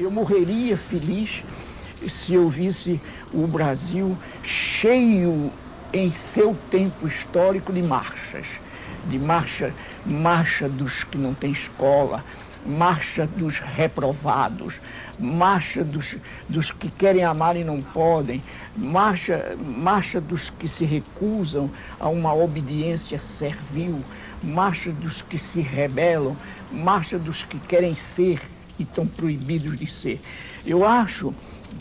Eu morreria feliz se eu visse o Brasil cheio em seu tempo histórico de marchas, de marcha, marcha dos que não têm escola, marcha dos reprovados, marcha dos, dos que querem amar e não podem, marcha, marcha dos que se recusam a uma obediência servil, marcha dos que se rebelam, marcha dos que querem ser e estão proibidos de ser. Eu acho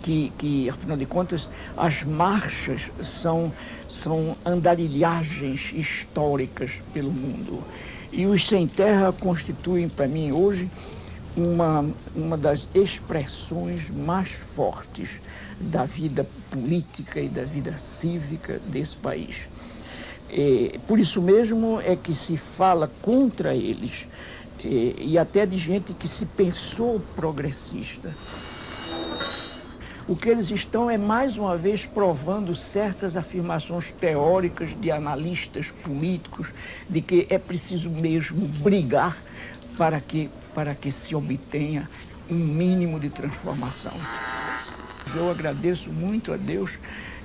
que, que, afinal de contas, as marchas são, são andarilhagens históricas pelo mundo. E os Sem Terra constituem, para mim, hoje, uma, uma das expressões mais fortes da vida política e da vida cívica desse país. É, por isso mesmo é que se fala contra eles e, e até de gente que se pensou progressista. O que eles estão é mais uma vez provando certas afirmações teóricas de analistas políticos de que é preciso mesmo brigar para que, para que se obtenha um mínimo de transformação. Eu agradeço muito a Deus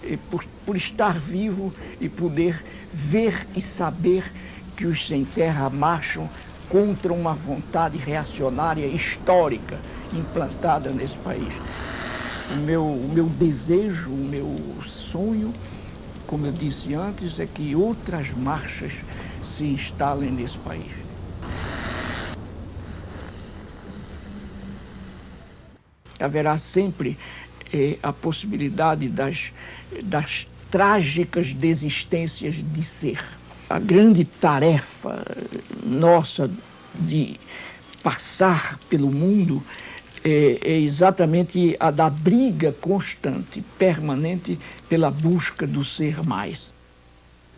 eh, por, por estar vivo e poder ver e saber que os sem terra marcham contra uma vontade reacionária histórica implantada nesse país. O meu, o meu desejo, o meu sonho, como eu disse antes, é que outras marchas se instalem nesse país. Haverá sempre eh, a possibilidade das, das trágicas desistências de ser a grande tarefa nossa de passar pelo mundo é, é, exatamente a da briga constante, permanente, pela busca do ser mais.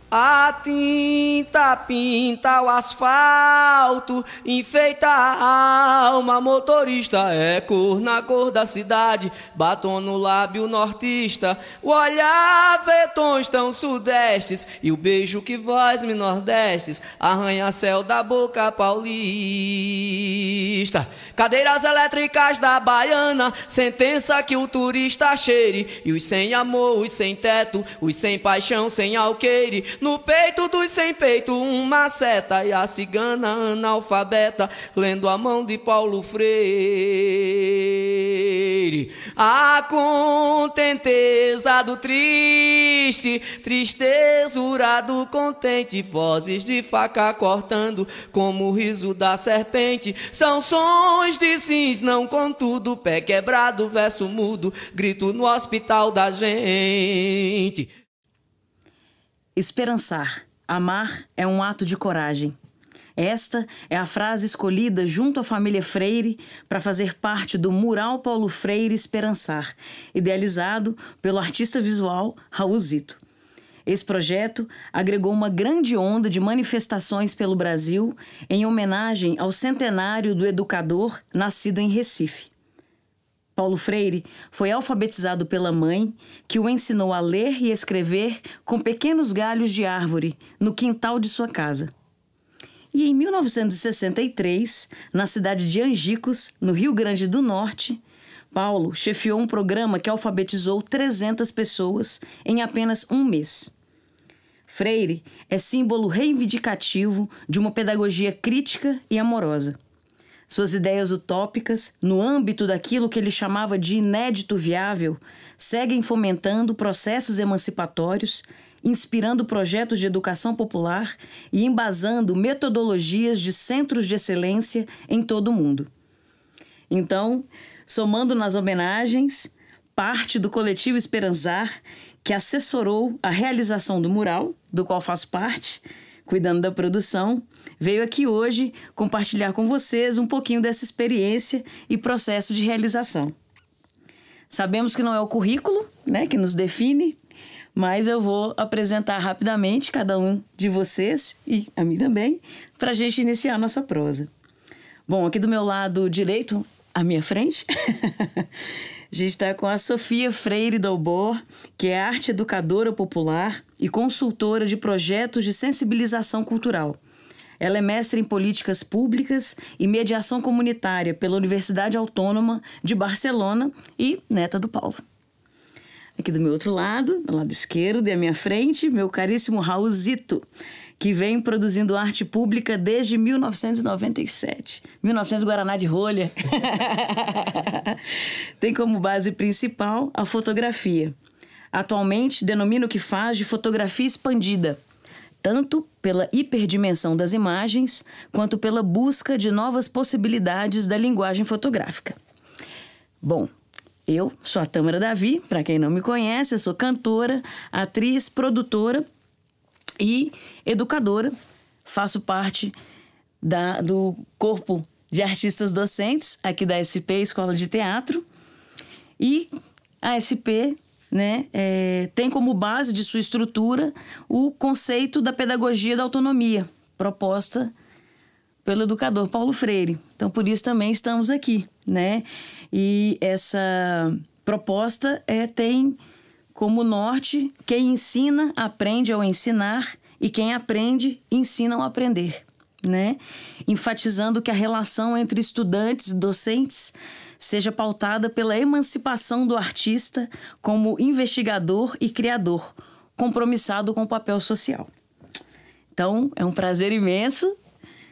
A tinta pinta o asfalto, enfeita a alma, motorista é cor na cor da cidade, batom no lábio nortista, o olhar vê tons tão sudestes, e o beijo que voz me nordestes, arranha-céu da boca paulista. Cadeiras elétricas da baiana, sentença que o turista cheire, e os sem amor, os sem teto, os sem paixão, sem alqueire, no peito dos sem peito, uma seta. E a cigana analfabeta, lendo a mão de Paulo Freire. A contenteza do triste, tristezurado do contente. Vozes de faca cortando, como o riso da serpente. São sons de sims, não contudo. Pé quebrado, verso mudo, grito no hospital da gente. Esperançar, amar é um ato de coragem. Esta é a frase escolhida junto à família Freire para fazer parte do mural Paulo Freire Esperançar, idealizado pelo artista visual Raul Zito. Esse projeto agregou uma grande onda de manifestações pelo Brasil em homenagem ao centenário do educador nascido em Recife. Paulo Freire foi alfabetizado pela mãe, que o ensinou a ler e escrever com pequenos galhos de árvore no quintal de sua casa. E em 1963, na cidade de Angicos, no Rio Grande do Norte, Paulo chefiou um programa que alfabetizou 300 pessoas em apenas um mês. Freire é símbolo reivindicativo de uma pedagogia crítica e amorosa. Suas ideias utópicas, no âmbito daquilo que ele chamava de inédito viável, seguem fomentando processos emancipatórios, inspirando projetos de educação popular e embasando metodologias de centros de excelência em todo o mundo. Então, somando nas homenagens, parte do coletivo Esperanzar que assessorou a realização do mural, do qual faço parte, cuidando da produção, veio aqui hoje compartilhar com vocês um pouquinho dessa experiência e processo de realização. Sabemos que não é o currículo, né, que nos define, mas eu vou apresentar rapidamente cada um de vocês e a mim também, para a gente iniciar nossa prosa. Bom, aqui do meu lado direito, à minha frente, a gente está com a Sofia Freire Dalbor, que é arte educadora popular, e consultora de projetos de sensibilização cultural. Ela é mestre em políticas públicas e mediação comunitária pela Universidade Autônoma de Barcelona e neta do Paulo. Aqui do meu outro lado, do lado esquerdo e à minha frente, meu caríssimo Raulzito, que vem produzindo arte pública desde 1997. 1900 Guaraná de rolha. Tem como base principal a fotografia. Atualmente denomina o que faz de fotografia expandida, tanto pela hiperdimensão das imagens quanto pela busca de novas possibilidades da linguagem fotográfica. Bom, eu sou a Tâmara Davi, para quem não me conhece, eu sou cantora, atriz, produtora e educadora. Faço parte da, do corpo de artistas docentes aqui da SP, Escola de Teatro. E a SP né, é, tem como base de sua estrutura o conceito da pedagogia da autonomia, proposta pelo educador Paulo Freire. Então, por isso também estamos aqui, né? E essa proposta é, tem como norte quem ensina, aprende ao ensinar e quem aprende, ensina ao aprender, né? Enfatizando que a relação entre estudantes e docentes seja pautada pela emancipação do artista como investigador e criador, compromissado com o papel social. Então, é um prazer imenso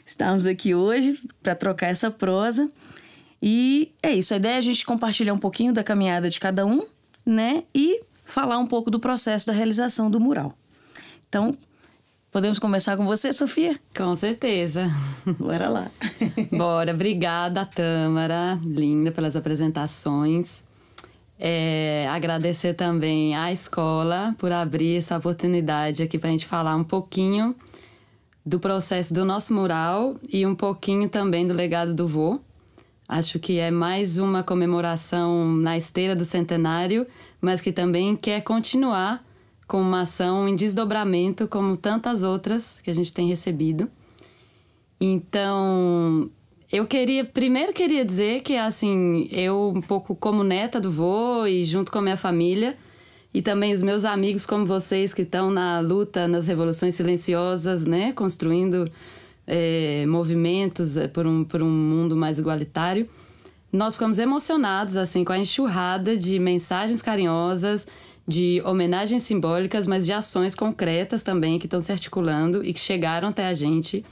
estarmos aqui hoje para trocar essa prosa. E é isso, a ideia é a gente compartilhar um pouquinho da caminhada de cada um, né? E falar um pouco do processo da realização do mural. Então, Podemos começar com você, Sofia? Com certeza. Bora lá. Bora. Obrigada, Tâmara. Linda pelas apresentações. É, agradecer também à escola por abrir essa oportunidade aqui para a gente falar um pouquinho do processo do nosso mural e um pouquinho também do legado do vô. Acho que é mais uma comemoração na esteira do centenário, mas que também quer continuar com uma ação em desdobramento, como tantas outras que a gente tem recebido. Então, eu queria, primeiro queria dizer que, assim, eu um pouco como neta do vô e junto com a minha família, e também os meus amigos como vocês que estão na luta, nas revoluções silenciosas, né, construindo é, movimentos é, por um, por um mundo mais igualitário, nós ficamos emocionados, assim, com a enxurrada de mensagens carinhosas, de homenagens simbólicas, mas de ações concretas também que estão se articulando e que chegaram até a gente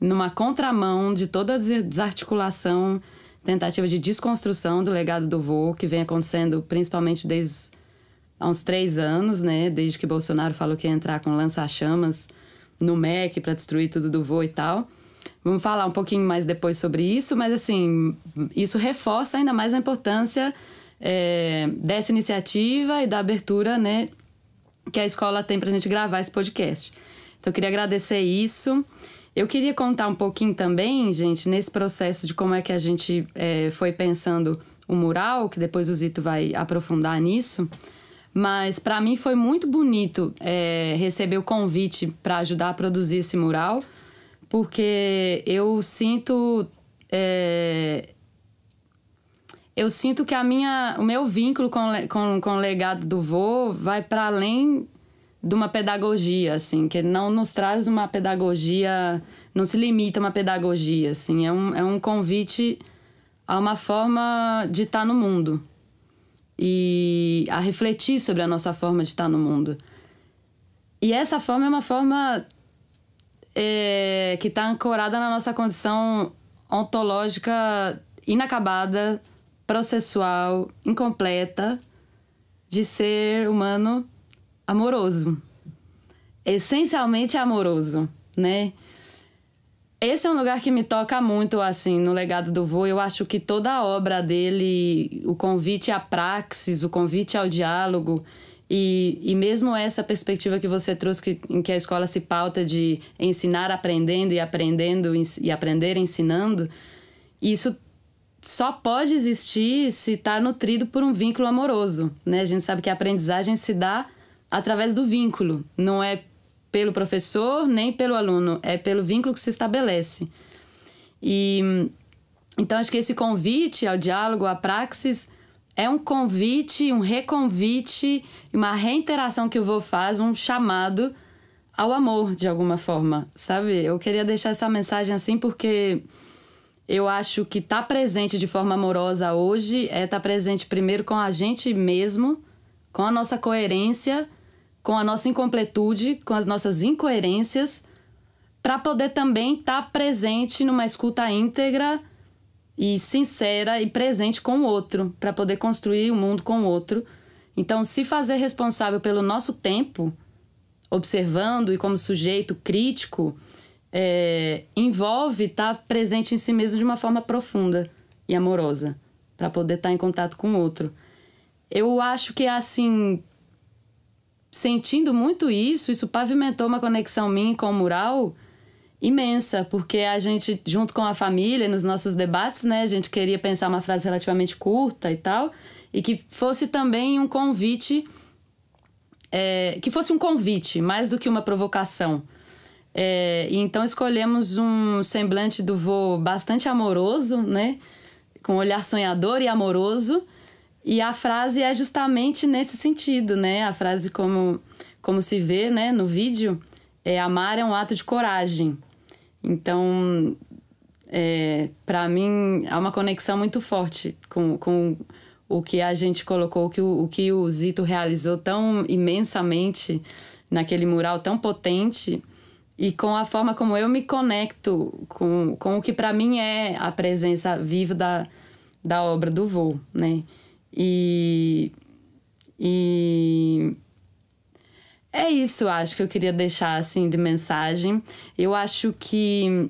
numa contramão de toda a desarticulação, tentativa de desconstrução do legado do voo que vem acontecendo principalmente desde há uns três anos, né? Desde que Bolsonaro falou que ia entrar com lança-chamas no MEC para destruir tudo do voo e tal. Vamos falar um pouquinho mais depois sobre isso, mas assim, isso reforça ainda mais a importância é, dessa iniciativa e da abertura, né, que a escola tem para a gente gravar esse podcast. Então, eu queria agradecer isso. Eu queria contar um pouquinho também, gente, nesse processo de como é que a gente é, foi pensando o mural, que depois o Zito vai aprofundar nisso. Mas para mim foi muito bonito é, receber o convite para ajudar a produzir esse mural, porque eu sinto é, eu sinto que a minha, o meu vínculo com, com, com o legado do vô vai para além de uma pedagogia, assim, que ele não nos traz uma pedagogia, não se limita a uma pedagogia, assim, é um, é um convite a uma forma de estar tá no mundo e a refletir sobre a nossa forma de estar tá no mundo. E essa forma é uma forma é, que está ancorada na nossa condição ontológica inacabada processual, incompleta de ser humano amoroso. Essencialmente amoroso, né? Esse é um lugar que me toca muito, assim, no legado do vô. Eu acho que toda a obra dele, o convite à praxis, o convite ao diálogo, e, e mesmo essa perspectiva que você trouxe, que, em que a escola se pauta de ensinar aprendendo e aprendendo e aprender ensinando, isso só pode existir se está nutrido por um vínculo amoroso, né? A gente sabe que a aprendizagem se dá através do vínculo, não é pelo professor nem pelo aluno, é pelo vínculo que se estabelece. E então acho que esse convite ao diálogo, à praxis, é um convite, um reconvite, uma reinteração que o vô faz, um chamado ao amor de alguma forma, sabe? Eu queria deixar essa mensagem assim porque eu acho que estar tá presente de forma amorosa hoje é estar tá presente primeiro com a gente mesmo, com a nossa coerência, com a nossa incompletude, com as nossas incoerências, para poder também estar tá presente numa escuta íntegra e sincera e presente com o outro, para poder construir o um mundo com o outro. Então, se fazer responsável pelo nosso tempo, observando e como sujeito crítico, é, envolve estar tá presente em si mesmo de uma forma profunda e amorosa, para poder estar tá em contato com o outro. Eu acho que, assim, sentindo muito isso, isso pavimentou uma conexão minha com o mural imensa, porque a gente, junto com a família, nos nossos debates, né, a gente queria pensar uma frase relativamente curta e tal, e que fosse também um convite. É, que fosse um convite, mais do que uma provocação. É, então escolhemos um semblante do vô bastante amoroso, né? Com um olhar sonhador e amoroso. E a frase é justamente nesse sentido, né? A frase como, como se vê né, no vídeo, é amar é um ato de coragem. Então, é, para mim, há uma conexão muito forte com, com o que a gente colocou, o que o, o que o Zito realizou tão imensamente naquele mural tão potente e com a forma como eu me conecto com, com o que para mim é a presença viva da, da obra do Vô, né? E, e é isso, acho que eu queria deixar assim de mensagem. Eu acho que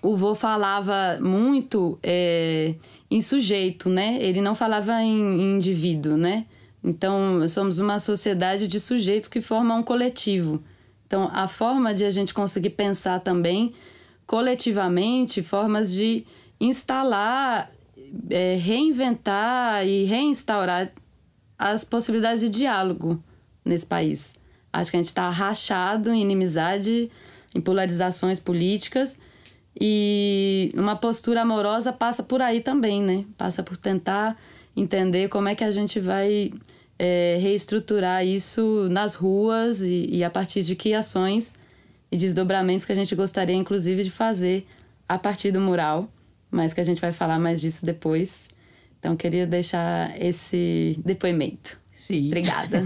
o Vô falava muito é, em sujeito, né? Ele não falava em, em indivíduo, né? Então, somos uma sociedade de sujeitos que formam um coletivo. Então, a forma de a gente conseguir pensar também coletivamente formas de instalar, é, reinventar e reinstaurar as possibilidades de diálogo nesse país. Acho que a gente está rachado em inimizade, em polarizações políticas. E uma postura amorosa passa por aí também, né? Passa por tentar entender como é que a gente vai é, reestruturar isso nas ruas e, e, a partir de que ações e desdobramentos que a gente gostaria, inclusive, de fazer a partir do mural, mas que a gente vai falar mais disso depois. Então, queria deixar esse depoimento. Sim. Obrigada.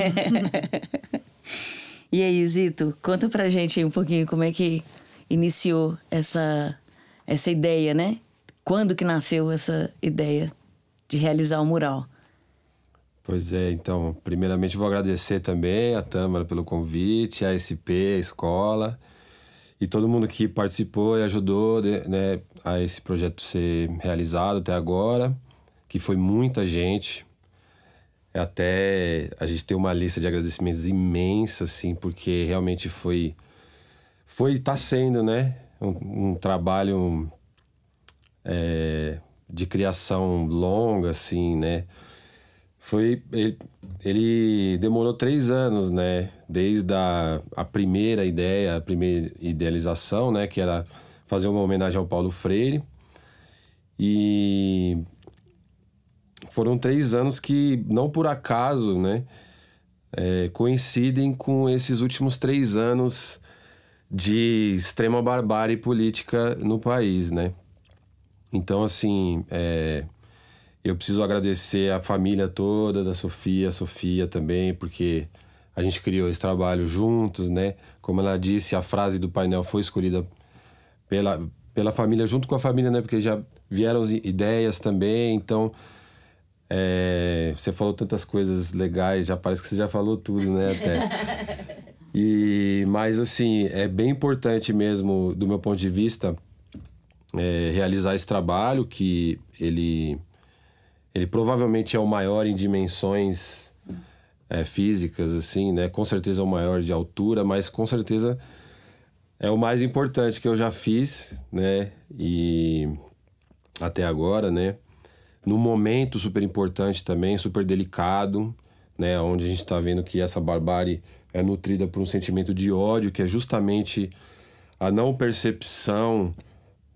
e aí, Zito, conta pra gente um pouquinho como é que iniciou essa, essa ideia, né? Quando que nasceu essa ideia de realizar o mural? Pois é, então, primeiramente vou agradecer também a Tâmara pelo convite, a SP, a escola e todo mundo que participou e ajudou né, né, a esse projeto ser realizado até agora, que foi muita gente. Até a gente tem uma lista de agradecimentos imensa, assim, porque realmente foi. Foi, está sendo, né? Um, um trabalho é, de criação longa, assim, né? foi ele, ele, demorou três anos, né? Desde a, a primeira ideia, a primeira idealização, né? Que era fazer uma homenagem ao Paulo Freire. E foram três anos que, não por acaso, né? É, coincidem com esses últimos três anos de extrema barbárie política no país, né? Então, assim, é, eu preciso agradecer a família toda da Sofia, a Sofia também, porque a gente criou esse trabalho juntos, né? Como ela disse, a frase do painel foi escolhida pela, pela família, junto com a família, né? Porque já vieram ideias também, então. É, você falou tantas coisas legais, já parece que você já falou tudo, né? Até. E, mas, assim, é bem importante mesmo, do meu ponto de vista, é, realizar esse trabalho que ele ele provavelmente é o maior em dimensões é, físicas, assim, né? Com certeza é o maior de altura, mas com certeza é o mais importante que eu já fiz, né? E até agora, né? No momento super importante também, super delicado, né? Onde a gente está vendo que essa barbárie é nutrida por um sentimento de ódio, que é justamente a não percepção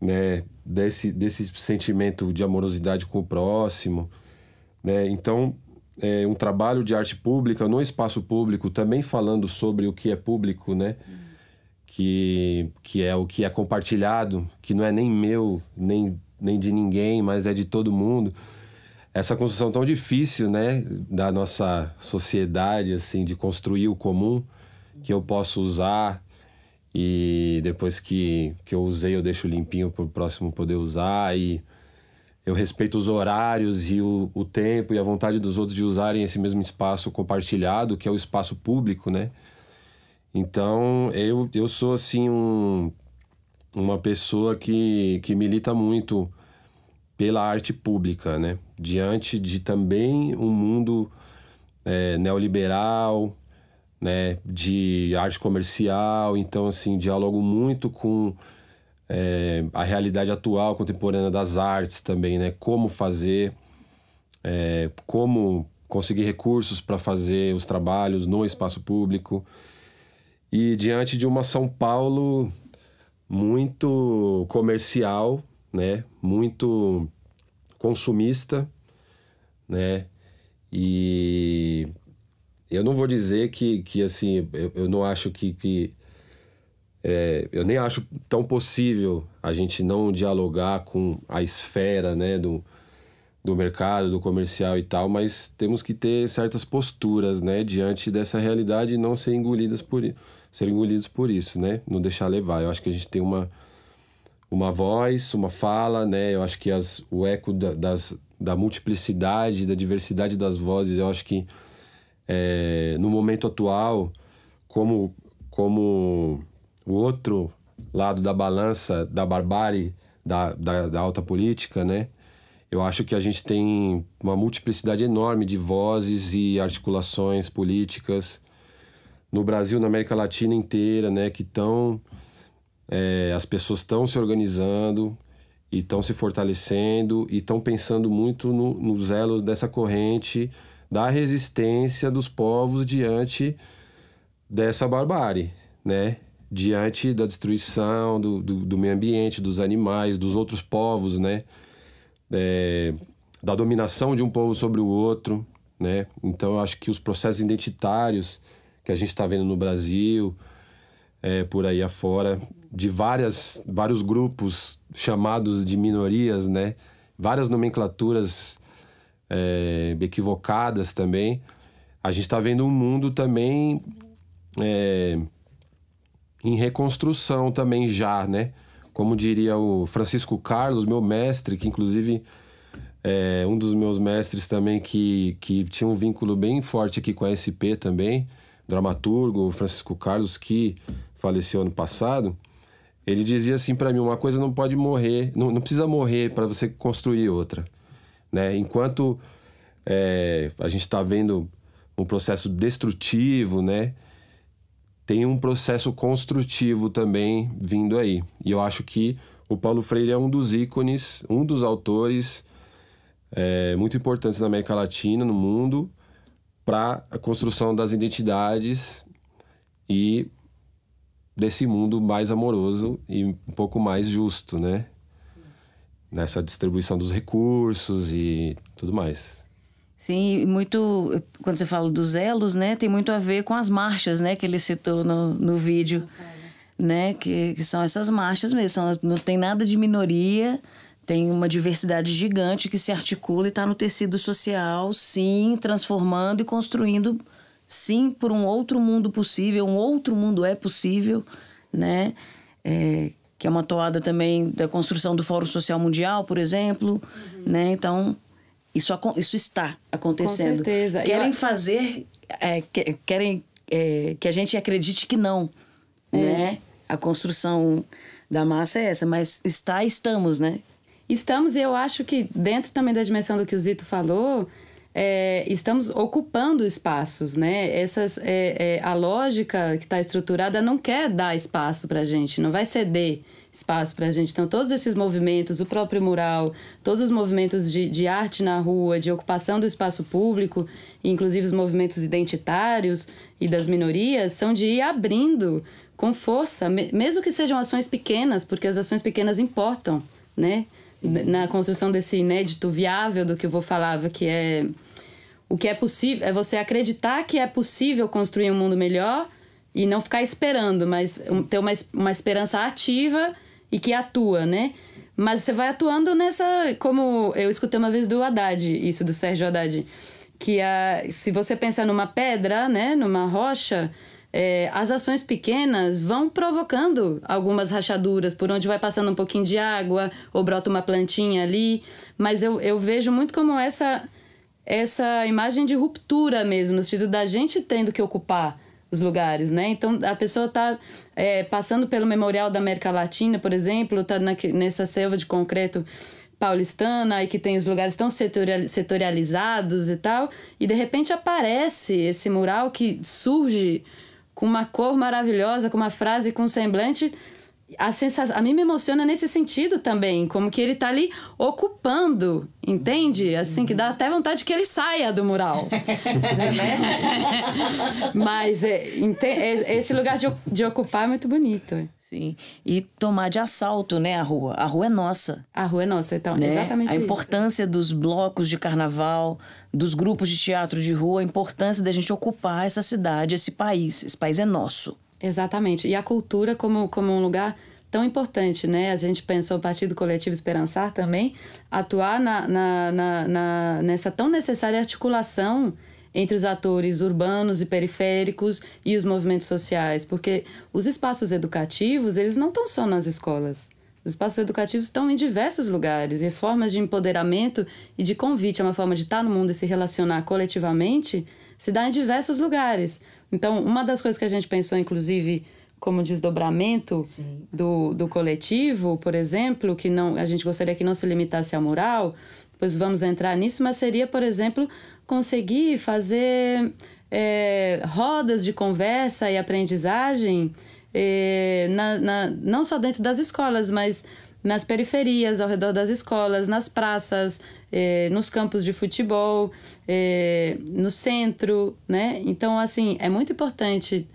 né, desse, desse sentimento de amorosidade com o próximo. Né? Então, é um trabalho de arte pública no espaço público, também falando sobre o que é público, né? Que, que é o que é compartilhado, que não é nem meu, nem, nem de ninguém, mas é de todo mundo. Essa construção tão difícil, né, da nossa sociedade, assim, de construir o comum, que eu posso usar e depois que, que eu usei, eu deixo limpinho para o próximo poder usar. E eu respeito os horários e o, o tempo e a vontade dos outros de usarem esse mesmo espaço compartilhado, que é o espaço público, né? Então, eu, eu sou, assim, um, uma pessoa que, que milita muito pela arte pública, né? Diante de também um mundo é, neoliberal, né, de arte comercial, então assim, dialogo muito com é, a realidade atual, contemporânea das artes também, né? Como fazer, é, como conseguir recursos para fazer os trabalhos no espaço público. E diante de uma São Paulo muito comercial, né? Muito consumista, né? E eu não vou dizer que, que assim, eu, eu não acho que. que é, eu nem acho tão possível a gente não dialogar com a esfera né, do, do mercado, do comercial e tal, mas temos que ter certas posturas né, diante dessa realidade e não ser engolidas por ser engolidos por isso, né? Não deixar levar. Eu acho que a gente tem uma, uma voz, uma fala, né? Eu acho que as, o eco da, das, da multiplicidade, da diversidade das vozes, eu acho que é, no momento atual, como, como o outro lado da balança da barbárie da, da, da alta política, né? Eu acho que a gente tem uma multiplicidade enorme de vozes e articulações políticas no Brasil, na América Latina inteira, né? Que estão. É, eh, as pessoas estão se organizando e estão se fortalecendo e estão pensando muito no, nos elos dessa corrente da resistência dos povos diante dessa barbárie, né? Diante da destruição do, do, do meio ambiente, dos animais, dos outros povos, né? É, da dominação de um povo sobre o outro, né? Então eu acho que os processos identitários que a gente está vendo no Brasil, é, por aí afora, de várias, vários grupos chamados de minorias, né? Várias nomenclaturas é, equivocadas também. A gente está vendo um mundo também é, em reconstrução também já, né? Como diria o Francisco Carlos, meu mestre, que inclusive é um dos meus mestres também que, que tinha um vínculo bem forte aqui com a SP também, dramaturgo Francisco Carlos, que faleceu ano passado. Ele dizia assim para mim: uma coisa não pode morrer, não, não precisa morrer para você construir outra. Né? Enquanto é, a gente está vendo um processo destrutivo, né? tem um processo construtivo também vindo aí. E eu acho que o Paulo Freire é um dos ícones, um dos autores é, muito importantes na América Latina, no mundo, para a construção das identidades e desse mundo mais amoroso e um pouco mais justo, né? nessa distribuição dos recursos e tudo mais. Sim, muito quando você fala dos elos, né, tem muito a ver com as marchas, né, que ele citou no, no vídeo, né, que, que são essas marchas mesmo, são, não tem nada de minoria, tem uma diversidade gigante que se articula e está no tecido social, sim, transformando e construindo, sim, por um outro mundo possível, um outro mundo é possível, né, é, que é uma toada também da construção do Fórum Social Mundial, por exemplo, uhum. né? Então, isso, isso está acontecendo. Com certeza. Querem eu... fazer, é, que, querem é, que a gente acredite que não, é. né? A construção da massa é essa, mas está, estamos, né? Estamos, e eu acho que dentro também da dimensão do que o Zito falou, é, estamos ocupando espaços, né? Essas, é, é, a lógica que está estruturada não quer dar espaço para a gente, não vai ceder espaço para a gente. Então, todos esses movimentos, o próprio mural, todos os movimentos de, de arte na rua, de ocupação do espaço público, inclusive os movimentos identitários e das minorias, são de ir abrindo com força, mesmo que sejam ações pequenas, porque as ações pequenas importam, né? Sim. Na construção desse inédito viável do que eu vou falava, que é o que é possível é você acreditar que é possível construir um mundo melhor e não ficar esperando, mas ter uma, uma esperança ativa e que atua, né? Sim. Mas você vai atuando nessa. Como eu escutei uma vez do Haddad, isso do Sérgio Haddad, que a, se você pensar numa pedra, né, numa rocha, é, as ações pequenas vão provocando algumas rachaduras, por onde vai passando um pouquinho de água, ou brota uma plantinha ali. Mas eu, eu vejo muito como essa essa imagem de ruptura mesmo, no sentido da gente tendo que ocupar os lugares, né? Então a pessoa está é, passando pelo Memorial da América Latina, por exemplo, está nessa selva de concreto paulistana e que tem os lugares tão setorializados e tal, e de repente aparece esse mural que surge com uma cor maravilhosa, com uma frase, com um semblante a, sensa a mim me emociona nesse sentido também, como que ele tá ali ocupando, entende? Assim, que dá até vontade que ele saia do mural. É, né? Mas é, é, esse lugar de, de ocupar é muito bonito. Sim. E tomar de assalto, né, a rua. A rua é nossa. A rua é nossa, então, né? exatamente. A isso. importância dos blocos de carnaval, dos grupos de teatro de rua, a importância da gente ocupar essa cidade, esse país. Esse país é nosso. Exatamente. E a cultura como, como um lugar tão importante, né? A gente pensou o partido coletivo Esperançar também, atuar na, na, na, na nessa tão necessária articulação entre os atores urbanos e periféricos e os movimentos sociais, porque os espaços educativos, eles não estão só nas escolas. Os espaços educativos estão em diversos lugares e formas de empoderamento e de convite a é uma forma de estar no mundo e se relacionar coletivamente se dá em diversos lugares. Então, uma das coisas que a gente pensou, inclusive, como desdobramento do, do coletivo, por exemplo, que não a gente gostaria que não se limitasse ao mural, pois vamos entrar nisso, mas seria, por exemplo, conseguir fazer é, rodas de conversa e aprendizagem é, na, na, não só dentro das escolas, mas nas periferias, ao redor das escolas, nas praças, eh, nos campos de futebol, eh, no centro, né? Então, assim, é muito importante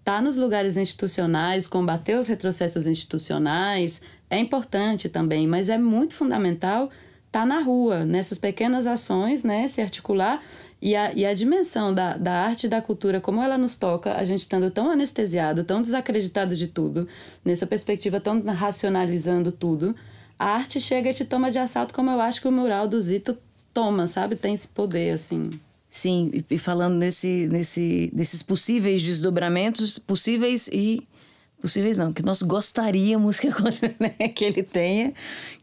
estar tá nos lugares institucionais, combater os retrocessos institucionais, é importante também, mas é muito fundamental estar tá na rua, nessas pequenas ações, né? Se articular e a, e a dimensão da, da arte e da cultura, como ela nos toca, a gente estando tão anestesiado, tão desacreditado de tudo, nessa perspectiva tão racionalizando tudo, a arte chega e te toma de assalto, como eu acho que o mural do Zito toma, sabe? Tem esse poder, assim. Sim, e falando nesse, nesse, nesses possíveis desdobramentos, possíveis e possíveis não, que nós gostaríamos que, né, que ele tenha,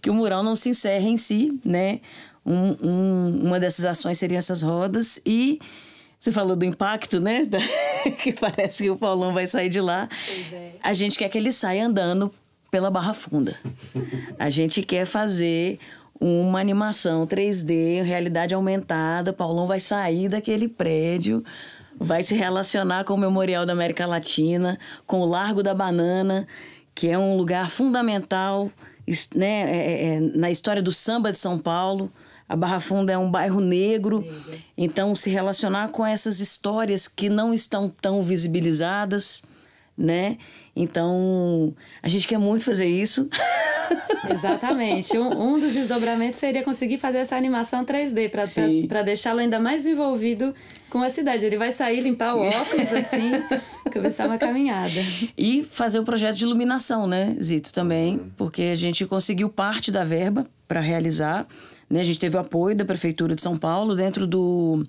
que o mural não se encerre em si, né? Um, um, uma dessas ações seriam essas rodas e você falou do impacto, né? que parece que o Paulão vai sair de lá. É. A gente quer que ele saia andando pela Barra Funda. A gente quer fazer uma animação 3D, realidade aumentada. O Paulão vai sair daquele prédio, vai se relacionar com o Memorial da América Latina, com o Largo da Banana, que é um lugar fundamental né, é, é, é, na história do samba de São Paulo. A Barra Funda é um bairro negro, então se relacionar com essas histórias que não estão tão visibilizadas, né? Então, a gente quer muito fazer isso. Exatamente. Um, um dos desdobramentos seria conseguir fazer essa animação 3D para deixá-lo ainda mais envolvido com a cidade. Ele vai sair, limpar o óculos, assim, começar uma caminhada. E fazer o projeto de iluminação, né, Zito, também, uhum. porque a gente conseguiu parte da verba para realizar. Né? A gente teve o apoio da Prefeitura de São Paulo dentro do,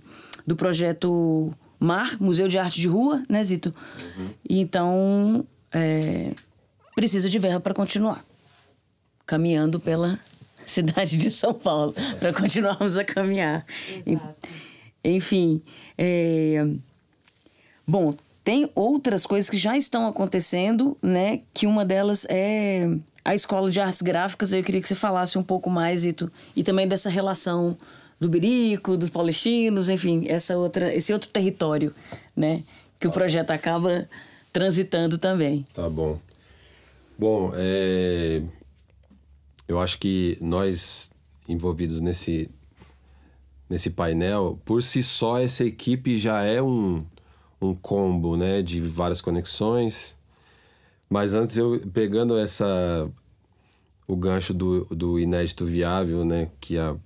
do projeto MAR, Museu de Arte de Rua, né, Zito? Uhum. Então, é, precisa de verba para continuar caminhando pela cidade de São Paulo, para continuarmos a caminhar. Exato. Enfim, é, bom, tem outras coisas que já estão acontecendo, né? Que uma delas é a Escola de Artes Gráficas, eu queria que você falasse um pouco mais, e também dessa relação do Birico, dos palestinos, enfim, essa outra, esse outro território, né, que tá. o projeto acaba transitando também. Tá bom. Bom, é... eu acho que nós envolvidos nesse nesse painel, por si só essa equipe já é um, um combo, né, de várias conexões mas antes, eu pegando essa o gancho do, do inédito viável, né, que a,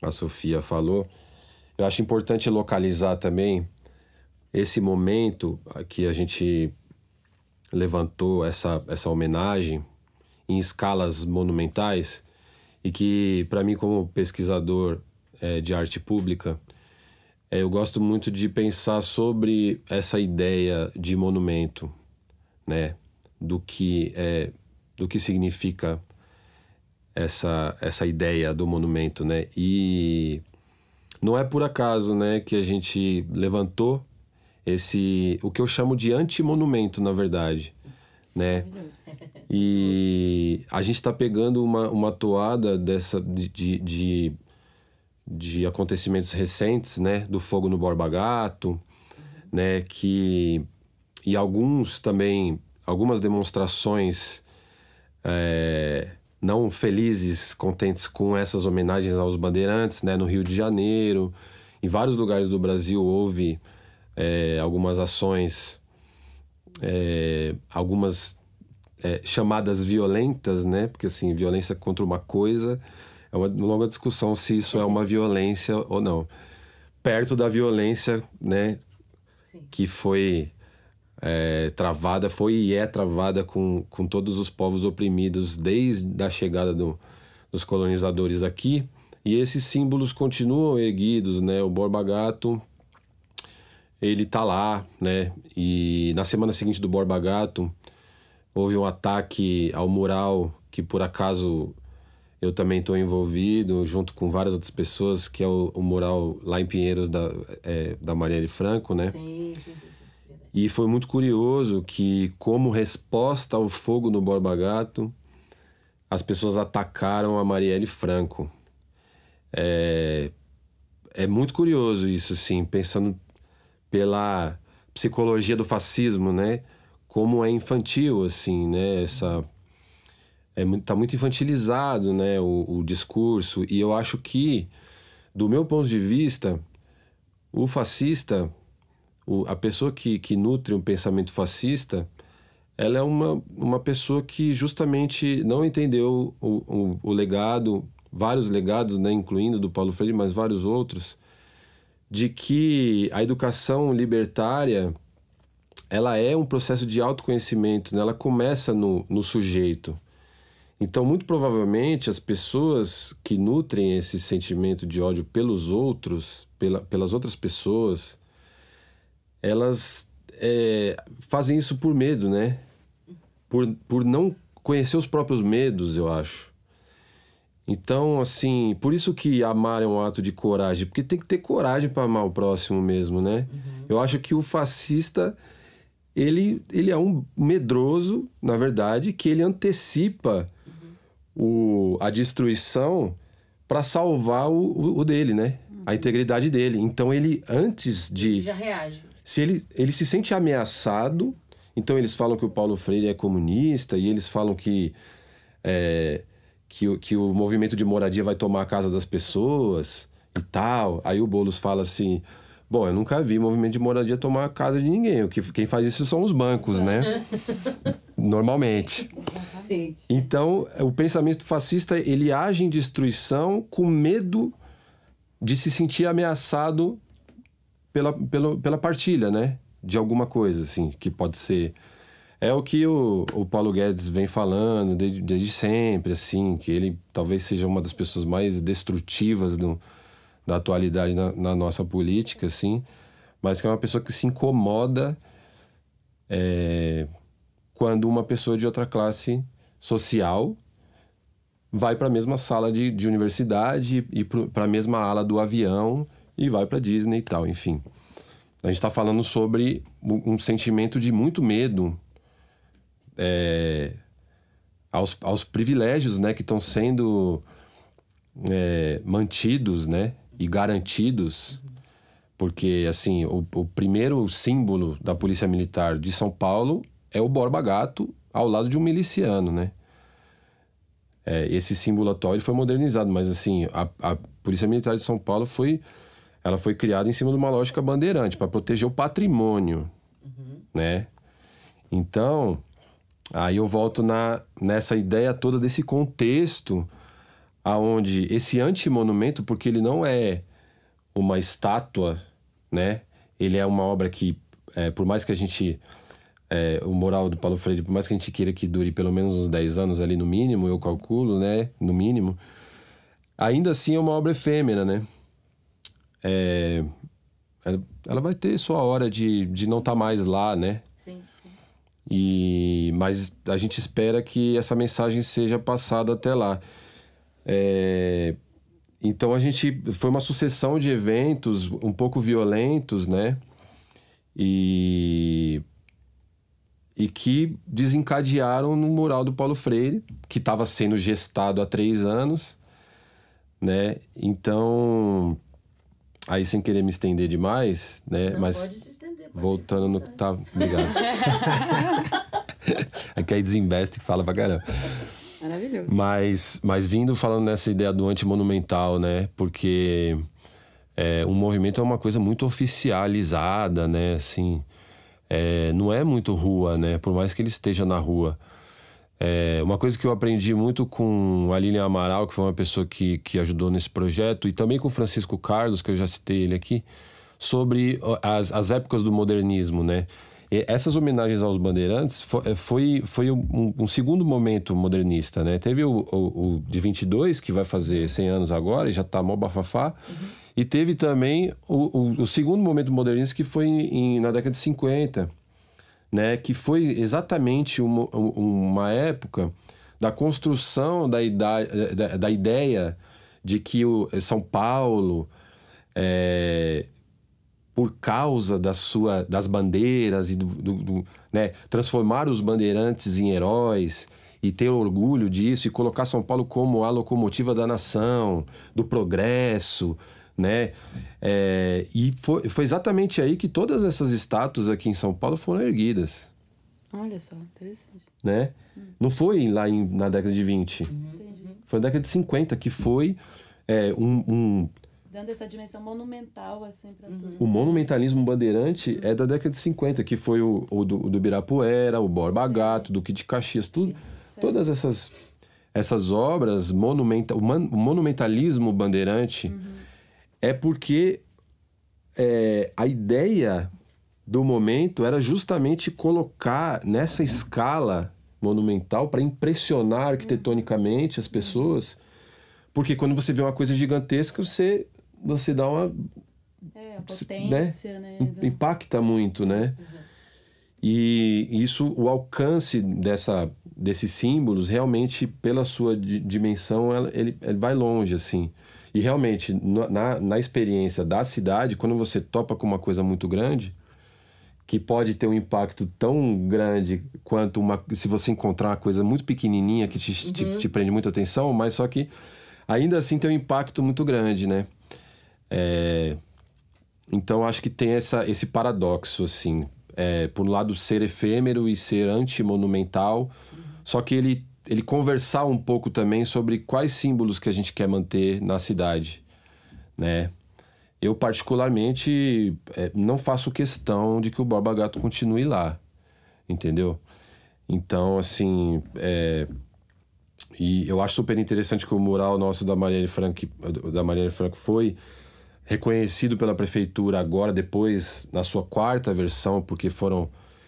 a Sofia falou, eu acho importante localizar também esse momento que a gente levantou essa, essa homenagem em escalas monumentais e que, para mim, como pesquisador é, de arte pública, é, eu gosto muito de pensar sobre essa ideia de monumento, né? do que é, do que significa essa essa ideia do monumento, né? E não é por acaso, né, que a gente levantou esse o que eu chamo de anti-monumento, na verdade, né? E a gente está pegando uma, uma toada dessa de, de, de, de acontecimentos recentes, né, do fogo no Borba Gato, né, que e alguns também algumas demonstrações é, não felizes, contentes com essas homenagens aos bandeirantes, né? No Rio de Janeiro, em vários lugares do Brasil houve é, algumas ações, é, algumas é, chamadas violentas, né? Porque assim, violência contra uma coisa é uma longa discussão se isso é uma violência ou não. Perto da violência, né? Sim. Que foi é, travada, foi e é travada com, com todos os povos oprimidos desde a chegada do, dos colonizadores aqui. E esses símbolos continuam erguidos, né? O Borba Gato, ele tá lá, né? E na semana seguinte do Borba Gato, houve um ataque ao mural que por acaso eu também estou envolvido, junto com várias outras pessoas, que é o, o mural lá em Pinheiros da, é, da Marielle Franco, né? Sim, sim, sim. E foi muito curioso que, como resposta ao fogo no Borba Gato, as pessoas atacaram a Marielle Franco. É, é muito curioso isso, assim, pensando pela psicologia do fascismo, né? Como é infantil, assim, né? Essa é muito, tá muito infantilizado, né? O, o discurso e eu acho que, do meu ponto de vista, o fascista o, a pessoa que, que nutre um pensamento fascista, ela é uma, uma pessoa que justamente não entendeu o, o, o legado, vários legados, né, incluindo do Paulo Freire, mas vários outros, de que a educação libertária ela é um processo de autoconhecimento, né? ela começa no, no sujeito. Então, muito provavelmente, as pessoas que nutrem esse sentimento de ódio pelos outros, pela, pelas outras pessoas, elas é, fazem isso por medo, né? Por, por não conhecer os próprios medos, eu acho. Então, assim, por isso que amar é um ato de coragem, porque tem que ter coragem para amar o próximo mesmo, né? Uhum. Eu acho que o fascista, ele, ele é um medroso, na verdade, que ele antecipa uhum. o, a destruição para salvar o, o, dele, né? Uhum. A integridade dele. Então, ele, antes de. Já reage se ele, ele se sente ameaçado, então eles falam que o Paulo Freire é comunista e eles falam que, é, que, que o movimento de moradia vai tomar a casa das pessoas e tal. Aí o Boulos fala assim: Bom, eu nunca vi movimento de moradia tomar a casa de ninguém. O que, quem faz isso são os bancos, né? Normalmente. Então, o pensamento fascista ele age em destruição com medo de se sentir ameaçado pela, pela, pela partilha, né? De alguma coisa, assim, que pode ser. É o que o, o Paulo Guedes vem falando desde, desde sempre, assim, que ele talvez seja uma das pessoas mais destrutivas do, da atualidade na, na nossa política, assim, mas que é uma pessoa que se incomoda é, quando uma pessoa de outra classe social vai para a mesma sala de, de universidade e para a mesma ala do avião e vai para Disney e tal, enfim. A gente está falando sobre um sentimento de muito medo é, aos, aos, privilégios né, que estão sendo é, mantidos né, e garantidos. Porque, assim, o, o primeiro símbolo da Polícia Militar de São Paulo é o Borba Gato ao lado de um miliciano, né? É, esse símbolo atual ele foi modernizado, mas assim, a, a Polícia Militar de São Paulo foi ela foi criada em cima de uma lógica bandeirante para proteger o patrimônio, uhum. né? Então, aí eu volto na, nessa ideia toda desse contexto aonde esse antimonumento, porque ele não é uma estátua, né? Ele é uma obra que, é, por mais que a gente... É, o moral do Paulo Freire, por mais que a gente queira que dure pelo menos uns 10 anos ali no mínimo, eu calculo, né? No mínimo. Ainda assim é uma obra efêmera, né? é, ela vai ter sua hora de, de não estar tá mais lá, né? Sim, sim. E, mas a gente espera que essa mensagem seja passada até lá. É, então a gente foi uma sucessão de eventos um pouco violentos, né? E e que desencadearam no mural do Paulo Freire, que estava sendo gestado há três anos, né? Então Aí, sem querer me estender demais, né? Não, mas pode se estender, pode voltando no tá, é que tá. Obrigado. Aqui aí desinveste e fala pra caramba. Maravilhoso. Mas, mas vindo falando nessa ideia do antimonumental, né? Porque é, um movimento é uma coisa muito oficializada, né? Assim, é, não é muito rua, né? Por mais que ele esteja na rua. É, uma coisa que eu aprendi muito com a Lilian Amaral, que foi uma pessoa que, que ajudou nesse projeto, e também com Francisco Carlos, que eu já citei ele aqui, sobre as, as épocas do modernismo, né? E essas homenagens aos bandeirantes é, foi, foi, um, um, segundo momento modernista, né? Teve o, o, o, de 22, que vai fazer 100 anos agora, e já tá mó bafafá. Uhum. E teve também o, o, segundo momento modernista, que foi em, na década de 50, né, que foi exatamente uma, uma época da construção da, idade, da, da ideia de que o eh, São Paulo, é, por causa da sua, das bandeiras e do, do, do né, transformar os bandeirantes em heróis e ter orgulho disso e colocar São Paulo como a locomotiva da nação, do progresso, né? É, e foi, foi exatamente aí que todas essas estátuas aqui em São Paulo foram erguidas. Olha só, interessante. Né? Hum. Não foi lá em, na década de 20. Uhum. Uhum. Foi na década de 50 que foi é, um, um, Dando essa dimensão monumental, assim, pra uhum. tudo. O monumentalismo bandeirante uhum. é da década de 50, que foi o, o, do, o do Birapuera, o Borba Sim. Gato, do Kid Caxias, tudo, Sim. todas essas, essas obras, monumenta, o, man, o monumentalismo bandeirante... Uhum é porque é, a ideia do momento era justamente colocar nessa escala monumental para impressionar arquitetonicamente as pessoas, porque quando você vê uma coisa gigantesca, você, você dá uma. É, a né, potência, né? né? Impacta muito, né? Uhum. E isso, o alcance dessa, desses símbolos, realmente, pela sua dimensão, ele, ele vai longe, assim. E realmente, na, na experiência da cidade, quando você topa com uma coisa muito grande, que pode ter um impacto tão grande quanto uma, se você encontrar uma coisa muito pequenininha que te, uhum. te, te, uhum. prende muita atenção, mas só que ainda assim tem um impacto muito grande, né? É, então acho que tem essa, esse paradoxo, assim. É, por um lado, ser efêmero e ser antimonumental, uhum. só que ele ele conversar um pouco também sobre quais símbolos que a gente quer manter na cidade, né? Eu particularmente é, não faço questão de que o Borba Gato continue lá, entendeu? Então, assim, é, e eu acho super interessante que o mural nosso da Marielle Franco, da Marielle Frank foi reconhecido pela prefeitura agora, depois, na sua quarta versão, porque foram...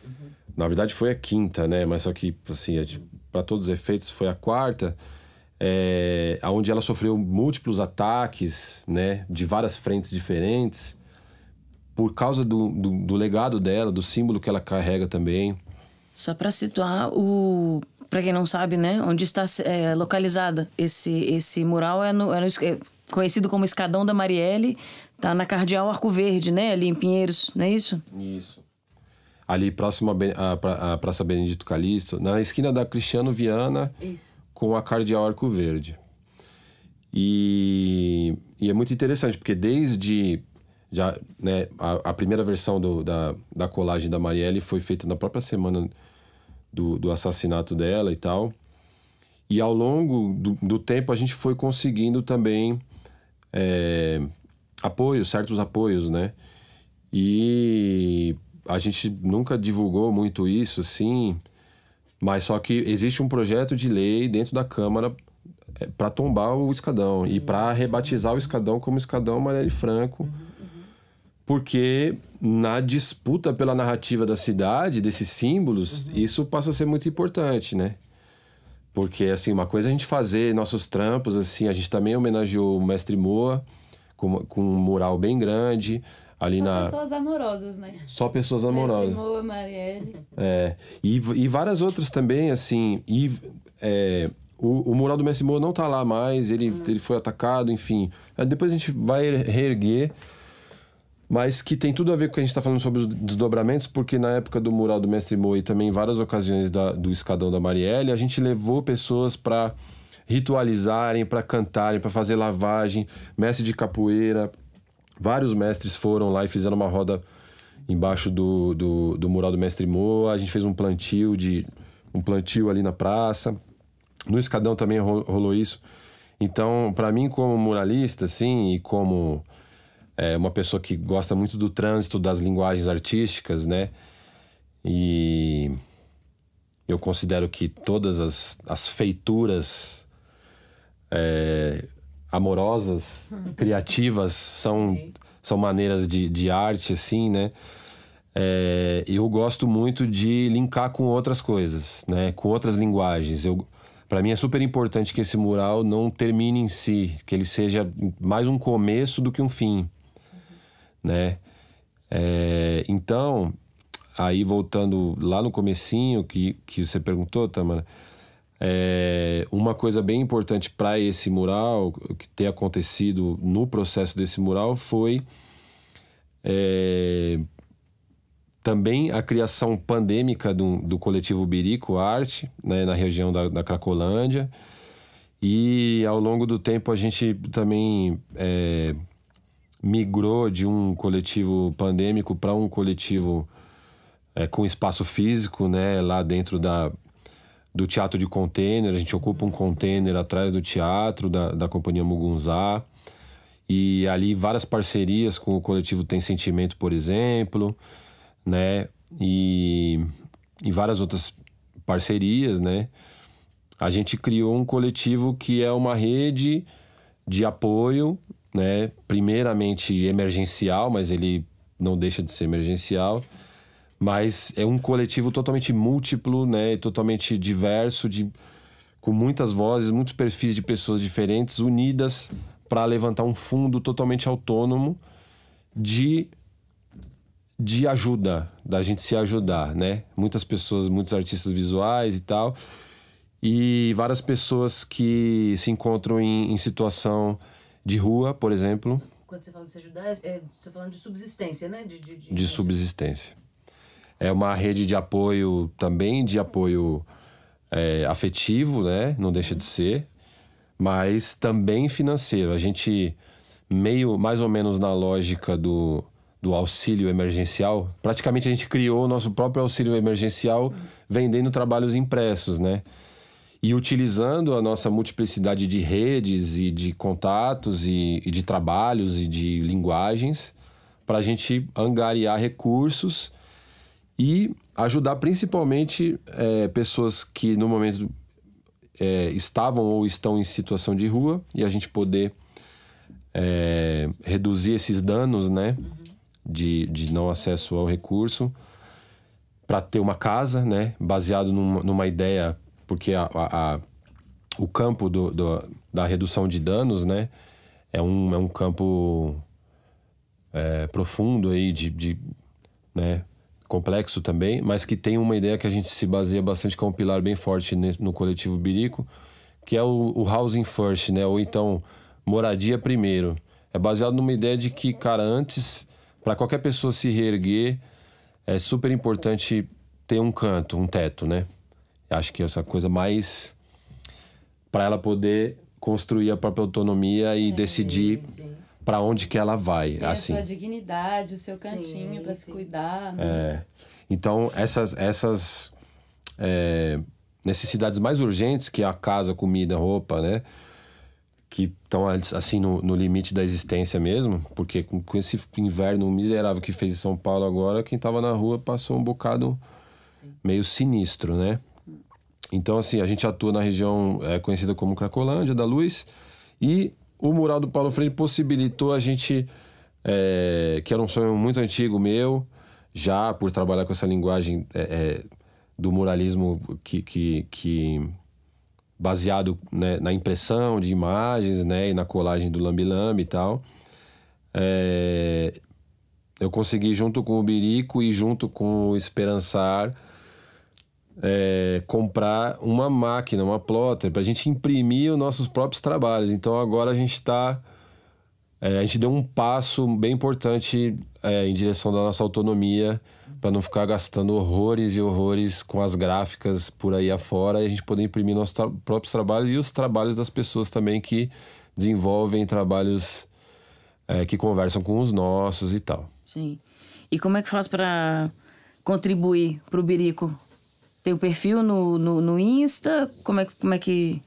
Uhum. Na verdade, foi a quinta, né? Mas só que, assim, é, tipo, para todos os efeitos, foi a quarta, é, onde ela sofreu múltiplos ataques né, de várias frentes diferentes, por causa do, do, do legado dela, do símbolo que ela carrega também. Só para situar o para quem não sabe, né, onde está é, localizada esse esse mural é, no, é, no, é, conhecido como Escadão da Marielle, tá na Cardeal Arco Verde, né, ali em Pinheiros, não é isso? Isso ali próximo à Praça Benedito Calixto, na esquina da Cristiano Viana Isso. com a Cardeal Arco Verde. E, e, é muito interessante, porque desde já, né, a, a primeira versão do, da, da colagem da Marielle foi feita na própria semana do, do assassinato dela e tal. E ao longo do, do tempo a gente foi conseguindo também é, certos apoios, né? E a gente nunca divulgou muito isso, assim, mas só que existe um projeto de lei dentro da Câmara é, para tombar o escadão uhum. e para rebatizar o escadão como escadão Marielle Franco. Uhum. Porque na disputa pela narrativa da cidade, desses símbolos, isso passa a ser muito importante, né? Porque, assim, uma coisa é a gente fazer nossos trampos, assim, a gente também homenageou o mestre Moa com, com um mural bem grande. Ali Só na... pessoas amorosas, né? Só pessoas amorosas. mestre Moa, Marielle. É. E, e várias outras também, assim. E, é, o, o mural do Mestre Moa não tá lá mais, ele, ele foi atacado, enfim. É, depois a gente vai reerguer mas que tem tudo a ver com o que a gente está falando sobre os desdobramentos, porque na época do mural do Mestre Moa e também em várias ocasiões da, do Escadão da Marielle, a gente levou pessoas para ritualizarem, para cantarem, para fazer lavagem, mestre de capoeira, Vários mestres foram lá e fizeram uma roda embaixo do, do, do mural do mestre Moa. A gente fez um plantio de um plantio ali na praça. No escadão também rolou isso. Então, para mim como muralista, assim, e como é, uma pessoa que gosta muito do trânsito das linguagens artísticas, né? E eu considero que todas as, as feituras é, amorosas, hum. criativas, são, são maneiras de, de arte, assim, né? É, eu gosto muito de linkar com outras coisas, né? Com outras linguagens. Eu, para mim é super importante que esse mural não termine em si, que ele seja mais um começo do que um fim, né? É, então, aí voltando lá no comecinho que, que você perguntou, Tamara, é, uma coisa bem importante para esse mural, que ter acontecido no processo desse mural, foi é, também a criação pandêmica do, do coletivo Birico Arte, né, na região da, da, Cracolândia. E ao longo do tempo a gente também é, migrou de um coletivo pandêmico para um coletivo é, com espaço físico, né, lá dentro da, do teatro de container, a gente ocupa um container atrás do teatro, da, da companhia Mugunzá, e ali várias parcerias com o coletivo Tem Sentimento, por exemplo, né? E, e várias outras parcerias, né? A gente criou um coletivo que é uma rede de apoio, né? Primeiramente emergencial, mas ele não deixa de ser emergencial, mas é um coletivo totalmente múltiplo, né, totalmente diverso, de, com muitas vozes, muitos perfis de pessoas diferentes unidas para levantar um fundo totalmente autônomo de de ajuda, da gente se ajudar, né? Muitas pessoas, muitos artistas visuais e tal, e várias pessoas que se encontram em, em situação de rua, por exemplo. Quando você fala de se ajudar, é, você tá falando de subsistência, né? de, de, de... de subsistência. É uma rede de apoio também, de apoio é, afetivo, né? Não deixa de ser, mas também financeiro. A gente, meio mais ou menos na lógica do, do auxílio emergencial, praticamente a gente criou o nosso próprio auxílio emergencial vendendo trabalhos impressos, né? E utilizando a nossa multiplicidade de redes e de contatos e, e de trabalhos e de linguagens para a gente angariar recursos e ajudar principalmente é, pessoas que no momento é, estavam ou estão em situação de rua e a gente poder é, reduzir esses danos, né? De, de não acesso ao recurso para ter uma casa, né? Baseado numa, numa ideia, porque a, a, a o campo do, do, da redução de danos, né? É um, é um campo é, profundo aí de, de né? complexo também, mas que tem uma ideia que a gente se baseia bastante, que é um pilar bem forte no coletivo Birico, que é o, o housing first, né? Ou então moradia primeiro. É baseado numa ideia de que, cara, antes para qualquer pessoa se reerguer é super importante ter um canto, um teto, né? Acho que é essa coisa mais para ela poder construir a própria autonomia e é, decidir. Sim para onde que ela vai, Tem assim. A sua dignidade, o seu cantinho para se cuidar. Né? É. Então essas essas é, necessidades mais urgentes que é a casa, comida, roupa, né? que estão assim no, no, limite da existência mesmo, porque com, com, esse inverno miserável que fez em São Paulo agora, quem estava na rua passou um bocado meio sinistro, né? Então, assim, a gente atua na região é, conhecida como Cracolândia da Luz e o mural do Paulo Freire possibilitou a gente, é, que era um sonho muito antigo meu, já por trabalhar com essa linguagem é, é, do muralismo que, que, que baseado né, na impressão de imagens né, e na colagem do lambi-lambi e tal. É, eu consegui, junto com o Birico e junto com o Esperançar, é, comprar uma máquina, uma plotter, para a gente imprimir os nossos próprios trabalhos. Então agora a gente está. É, a gente deu um passo bem importante é, em direção da nossa autonomia, para não ficar gastando horrores e horrores com as gráficas por aí afora, e a gente poder imprimir nossos tra próprios trabalhos e os trabalhos das pessoas também que desenvolvem trabalhos é, que conversam com os nossos e tal. Sim. E como é que faz para contribuir para o Birico? Tem o perfil no, no, no, Insta? Como é, como é que.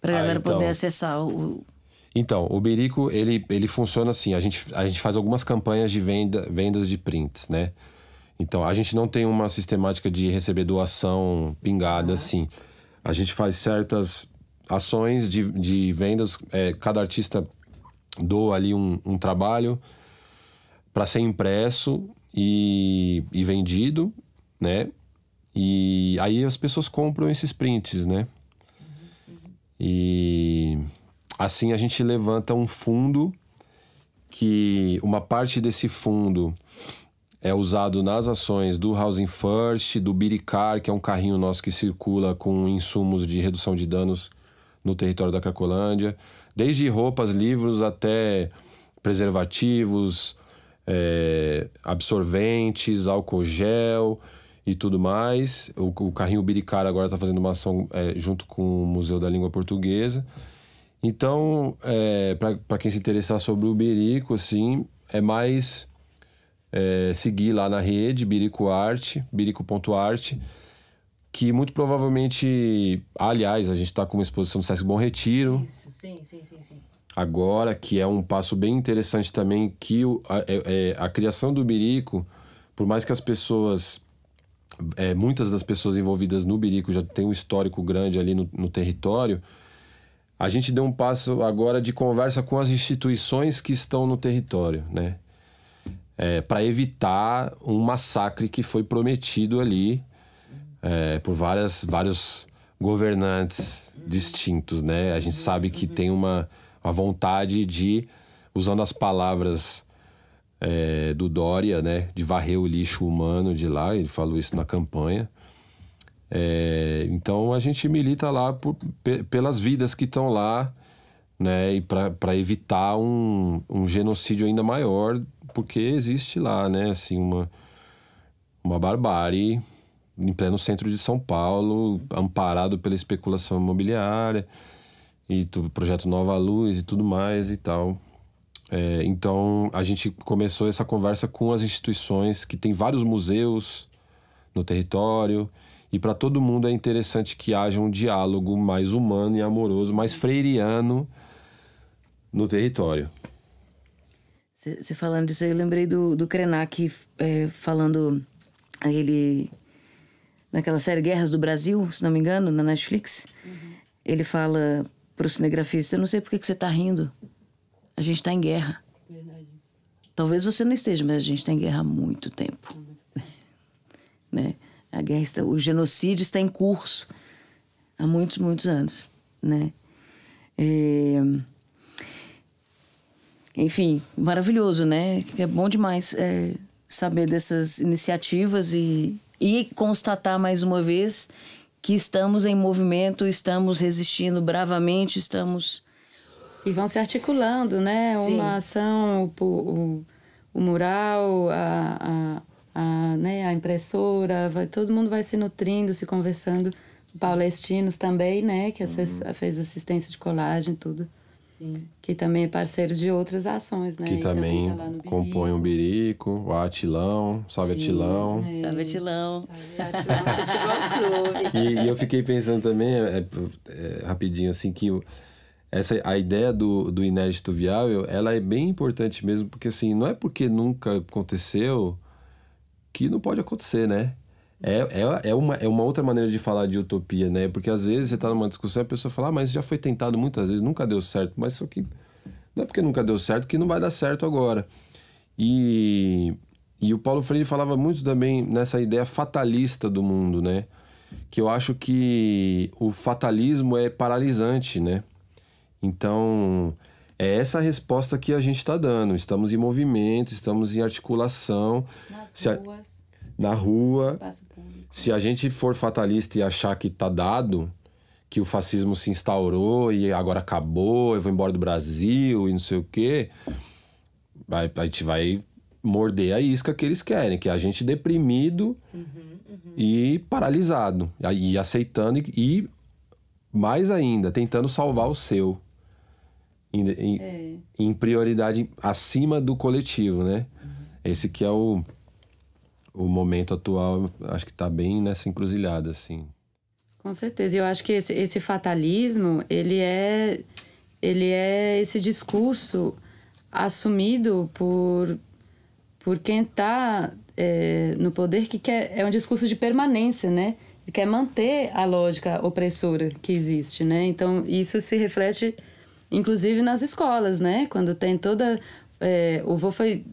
pra ah, galera então... poder acessar o. Então, o Berico ele, ele funciona assim. A gente, a gente faz algumas campanhas de venda, vendas de prints, né? Então, a gente não tem uma sistemática de receber doação pingada, ah. assim. A gente faz certas ações de, de vendas. É, cada artista doa ali um, um trabalho para ser impresso e, e vendido, né? E aí as pessoas compram esses prints, né? Uhum. E assim a gente levanta um fundo que uma parte desse fundo é usado nas ações do Housing First, do Biricar, que é um carrinho nosso que circula com insumos de redução de danos no território da Cracolândia, desde roupas, livros até preservativos, é, absorventes, álcool gel, e tudo mais. O, o Carrinho Biricara agora está fazendo uma ação é, junto com o Museu da Língua Portuguesa. Então, é, para quem se interessar sobre o Birico, assim, é mais é, seguir lá na rede, Birico Arte, birico.arte, que muito provavelmente, aliás, a gente está com uma exposição do Sesc Bom Retiro. Isso, sim, sim, sim, sim. Agora, que é um passo bem interessante também, que o, a, a, é, é, a criação do Birico, por mais que as pessoas é, muitas das pessoas envolvidas no Birico já tem um histórico grande ali no, no território. A gente deu um passo agora de conversa com as instituições que estão no território, né? É, para evitar um massacre que foi prometido ali é, por várias, vários governantes distintos, né? A gente sabe que tem uma, uma vontade de, usando as palavras é, do Dória, né, de varrer o lixo humano de lá, ele falou isso na campanha. É, então a gente milita lá por, pelas vidas que estão lá, né, e para evitar um, um genocídio ainda maior, porque existe lá, né, assim, uma, uma barbárie em pleno centro de São Paulo, amparado pela especulação imobiliária e o projeto Nova Luz e tudo mais e tal. É, então a gente começou essa conversa com as instituições que tem vários museus no território e para todo mundo é interessante que haja um diálogo mais humano e amoroso, mais freiriano no território. Você falando disso eu lembrei do, do Krenak é, falando ele naquela série Guerras do Brasil, se não me engano, na Netflix. Uhum. Ele fala o cinegrafista, eu não sei por que, que você está rindo. A gente está em guerra. Verdade. Talvez você não esteja, mas a gente está em guerra há muito tempo. né? A guerra está, o genocídio está em curso há muitos, muitos anos, né? É... Enfim, maravilhoso, né? É bom demais é, saber dessas iniciativas e, e constatar mais uma vez que estamos em movimento, estamos resistindo bravamente, estamos e vão se articulando, né? Sim. Uma ação, o, o, o mural, a, a, a, né? a impressora, vai, todo mundo vai se nutrindo, se conversando. Sim. Palestinos também, né? Que assess, uhum. fez assistência de colagem, tudo. Sim. Que também é parceiro de outras ações, né? Que então também, também tá compõe o um Birico, o Atilão, salve Sim, Atilão. É. Salve Atilão. Salve Atilão, Clube. E, e, eu fiquei pensando também, é, é, é rapidinho, assim, que... Eu, essa a ideia do, do inédito viável ela é bem importante mesmo porque assim não é porque nunca aconteceu que não pode acontecer né é, é, é, uma, é uma outra maneira de falar de utopia né porque às vezes você está numa discussão e a pessoa fala ah, mas já foi tentado muitas vezes nunca deu certo mas só que não é porque nunca deu certo que não vai dar certo agora e e o Paulo Freire falava muito também nessa ideia fatalista do mundo né que eu acho que o fatalismo é paralisante né então, é essa a resposta que a gente está dando. Estamos em movimento, estamos em articulação. Nas a, ruas. Na rua. Se a gente for fatalista e achar que está dado, que o fascismo se instaurou e agora acabou, eu vou embora do Brasil e não sei o quê, vai, a gente vai morder a isca que eles querem, que é a gente deprimido uhum, uhum. e paralisado, e aceitando e, e mais ainda, tentando salvar o seu em, é. em prioridade acima do coletivo, né? Uhum. Esse que é o, o momento atual, acho que está bem nessa encruzilhada, assim. Com certeza. Eu acho que esse, esse fatalismo, ele é, ele é esse discurso assumido por, por quem está é, no poder, que quer, é um discurso de permanência, né? Ele quer manter a lógica opressora que existe, né? Então, isso se reflete inclusive nas escolas, né? Quando tem toda. É, o vô foi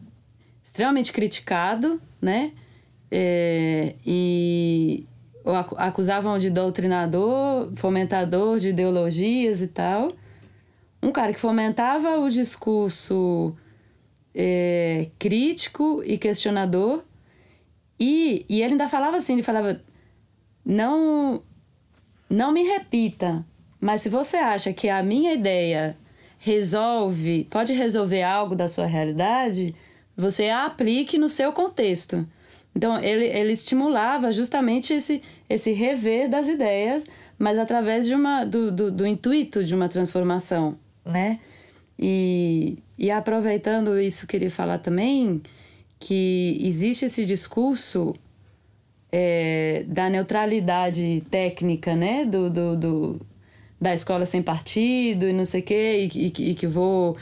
extremamente criticado, né? É, e acusavam de doutrinador, fomentador de ideologias e tal. Um cara que fomentava o discurso é, crítico e questionador. E, e ele ainda falava assim, ele falava, não, não me repita, mas se você acha que a minha ideia resolve, pode resolver algo da sua realidade, você a aplique no seu contexto. Então, ele, ele estimulava justamente esse, esse rever das ideias, mas através de uma, do, do, do intuito de uma transformação, né? E, e aproveitando isso, queria falar também que existe esse discurso é, da neutralidade técnica, né? Do, do, do, da escola sem partido e não sei o quê, e, e, e que vou.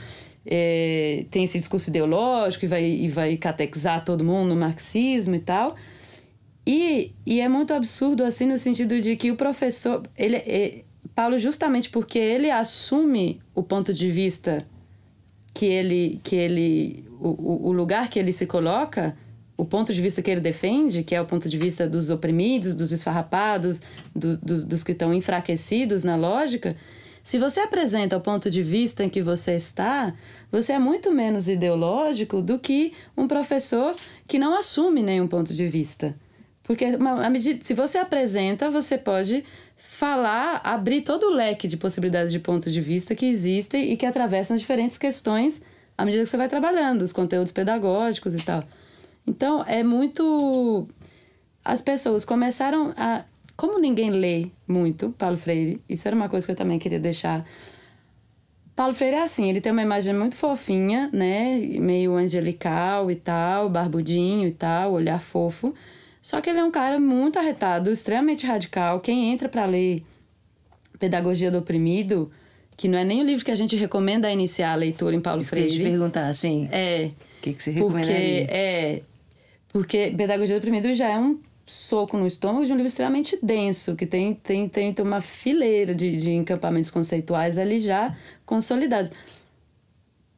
É, tem esse discurso ideológico e vai, e vai catequizar todo mundo no marxismo e tal. E, e é muito absurdo, assim, no sentido de que o professor. Ele, é, Paulo, justamente porque ele assume o ponto de vista que ele. Que ele o, o lugar que ele se coloca, o ponto de vista que ele defende, que é o ponto de vista dos oprimidos, dos esfarrapados, do, do, dos que estão enfraquecidos na lógica, se você apresenta o ponto de vista em que você está, você é muito menos ideológico do que um professor que não assume nenhum ponto de vista. Porque à medida, se você apresenta, você pode falar, abrir todo o leque de possibilidades de ponto de vista que existem e que atravessam diferentes questões à medida que você vai trabalhando, os conteúdos pedagógicos e tal. Então, é muito. As pessoas começaram a. Como ninguém lê muito Paulo Freire, isso era uma coisa que eu também queria deixar. Paulo Freire é assim, ele tem uma imagem muito fofinha, né? Meio angelical e tal, barbudinho e tal, olhar fofo. Só que ele é um cara muito arretado, extremamente radical. Quem entra para ler Pedagogia do Oprimido, que não é nem o livro que a gente recomenda iniciar a leitura em Paulo Isso Freire. eu te perguntar, assim. É. O que, que você recomendaria? Porque é porque Pedagogia do Oprimido já é um soco no estômago de um livro extremamente denso, que tem, tem, tem, uma fileira de, de encampamentos conceituais ali já consolidados.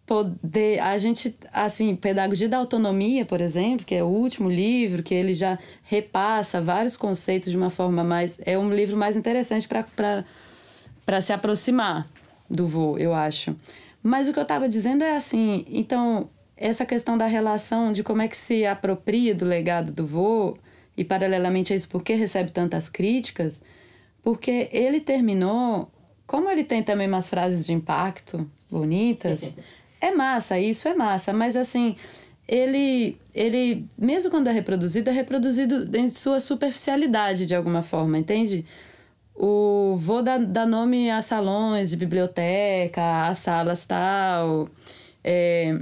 Poder, a gente, assim, Pedagogia da Autonomia, por exemplo, que é o último livro, que ele já repassa vários conceitos de uma forma mais. É um livro mais interessante para se aproximar do vô, eu acho. Mas o que eu estava dizendo é assim, então essa questão da relação de como é que se apropria do legado do vô e paralelamente a isso por que recebe tantas críticas, porque ele terminou, como ele tem também umas frases de impacto bonitas, é massa, isso é massa, mas assim, ele, ele mesmo quando é reproduzido, é reproduzido em sua superficialidade de alguma forma, entende? O vô dá, dá nome a salões de biblioteca, a salas tal. É,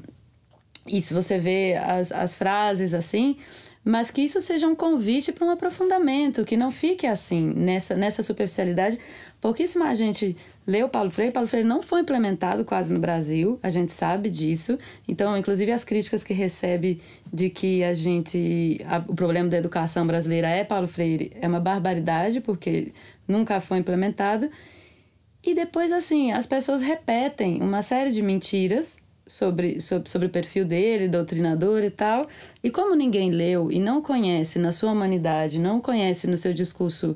e se você vê as, as frases assim, mas que isso seja um convite para um aprofundamento, que não fique assim, nessa, nessa superficialidade. Pouquíssima gente leu Paulo Freire, Paulo Freire não foi implementado quase no Brasil, a gente sabe disso. Então, inclusive as críticas que recebe de que a gente a, o problema da educação brasileira é Paulo Freire é uma barbaridade, porque nunca foi implementado. E depois assim, as pessoas repetem uma série de mentiras sobre, sobre, sobre o perfil dele, doutrinador e tal. E como ninguém leu e não conhece na sua humanidade, não conhece no seu discurso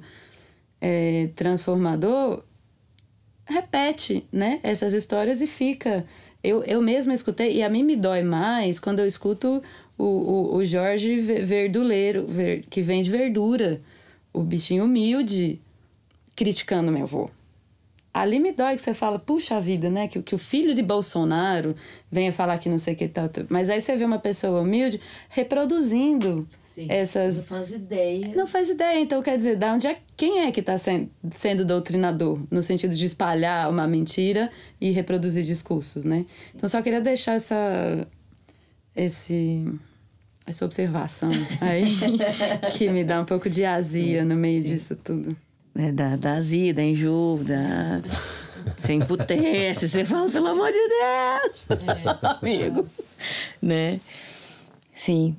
é, transformador, repete né, essas histórias e fica. Eu, eu mesma escutei, e a mim me dói mais quando eu escuto o, o, o Jorge Verduleiro, ver, que vende verdura, o bichinho humilde, criticando meu avô ali me dói que você fala, puxa vida, né? Que, que o filho de Bolsonaro venha falar que não sei o que tal. Mas aí você vê uma pessoa humilde reproduzindo Sim, essas. Não faz ideia. Não faz ideia. Então, quer dizer, da onde é quem é que está sendo, sendo doutrinador? No sentido de espalhar uma mentira e reproduzir discursos, né? Sim. Então, só queria deixar essa. Esse essa observação aí que me dá um pouco de azia no meio Sim. disso tudo né, da, da azia, da enjoo, da... Você emputece, você fala, pelo amor de Deus, é. amigo. Né? Sim.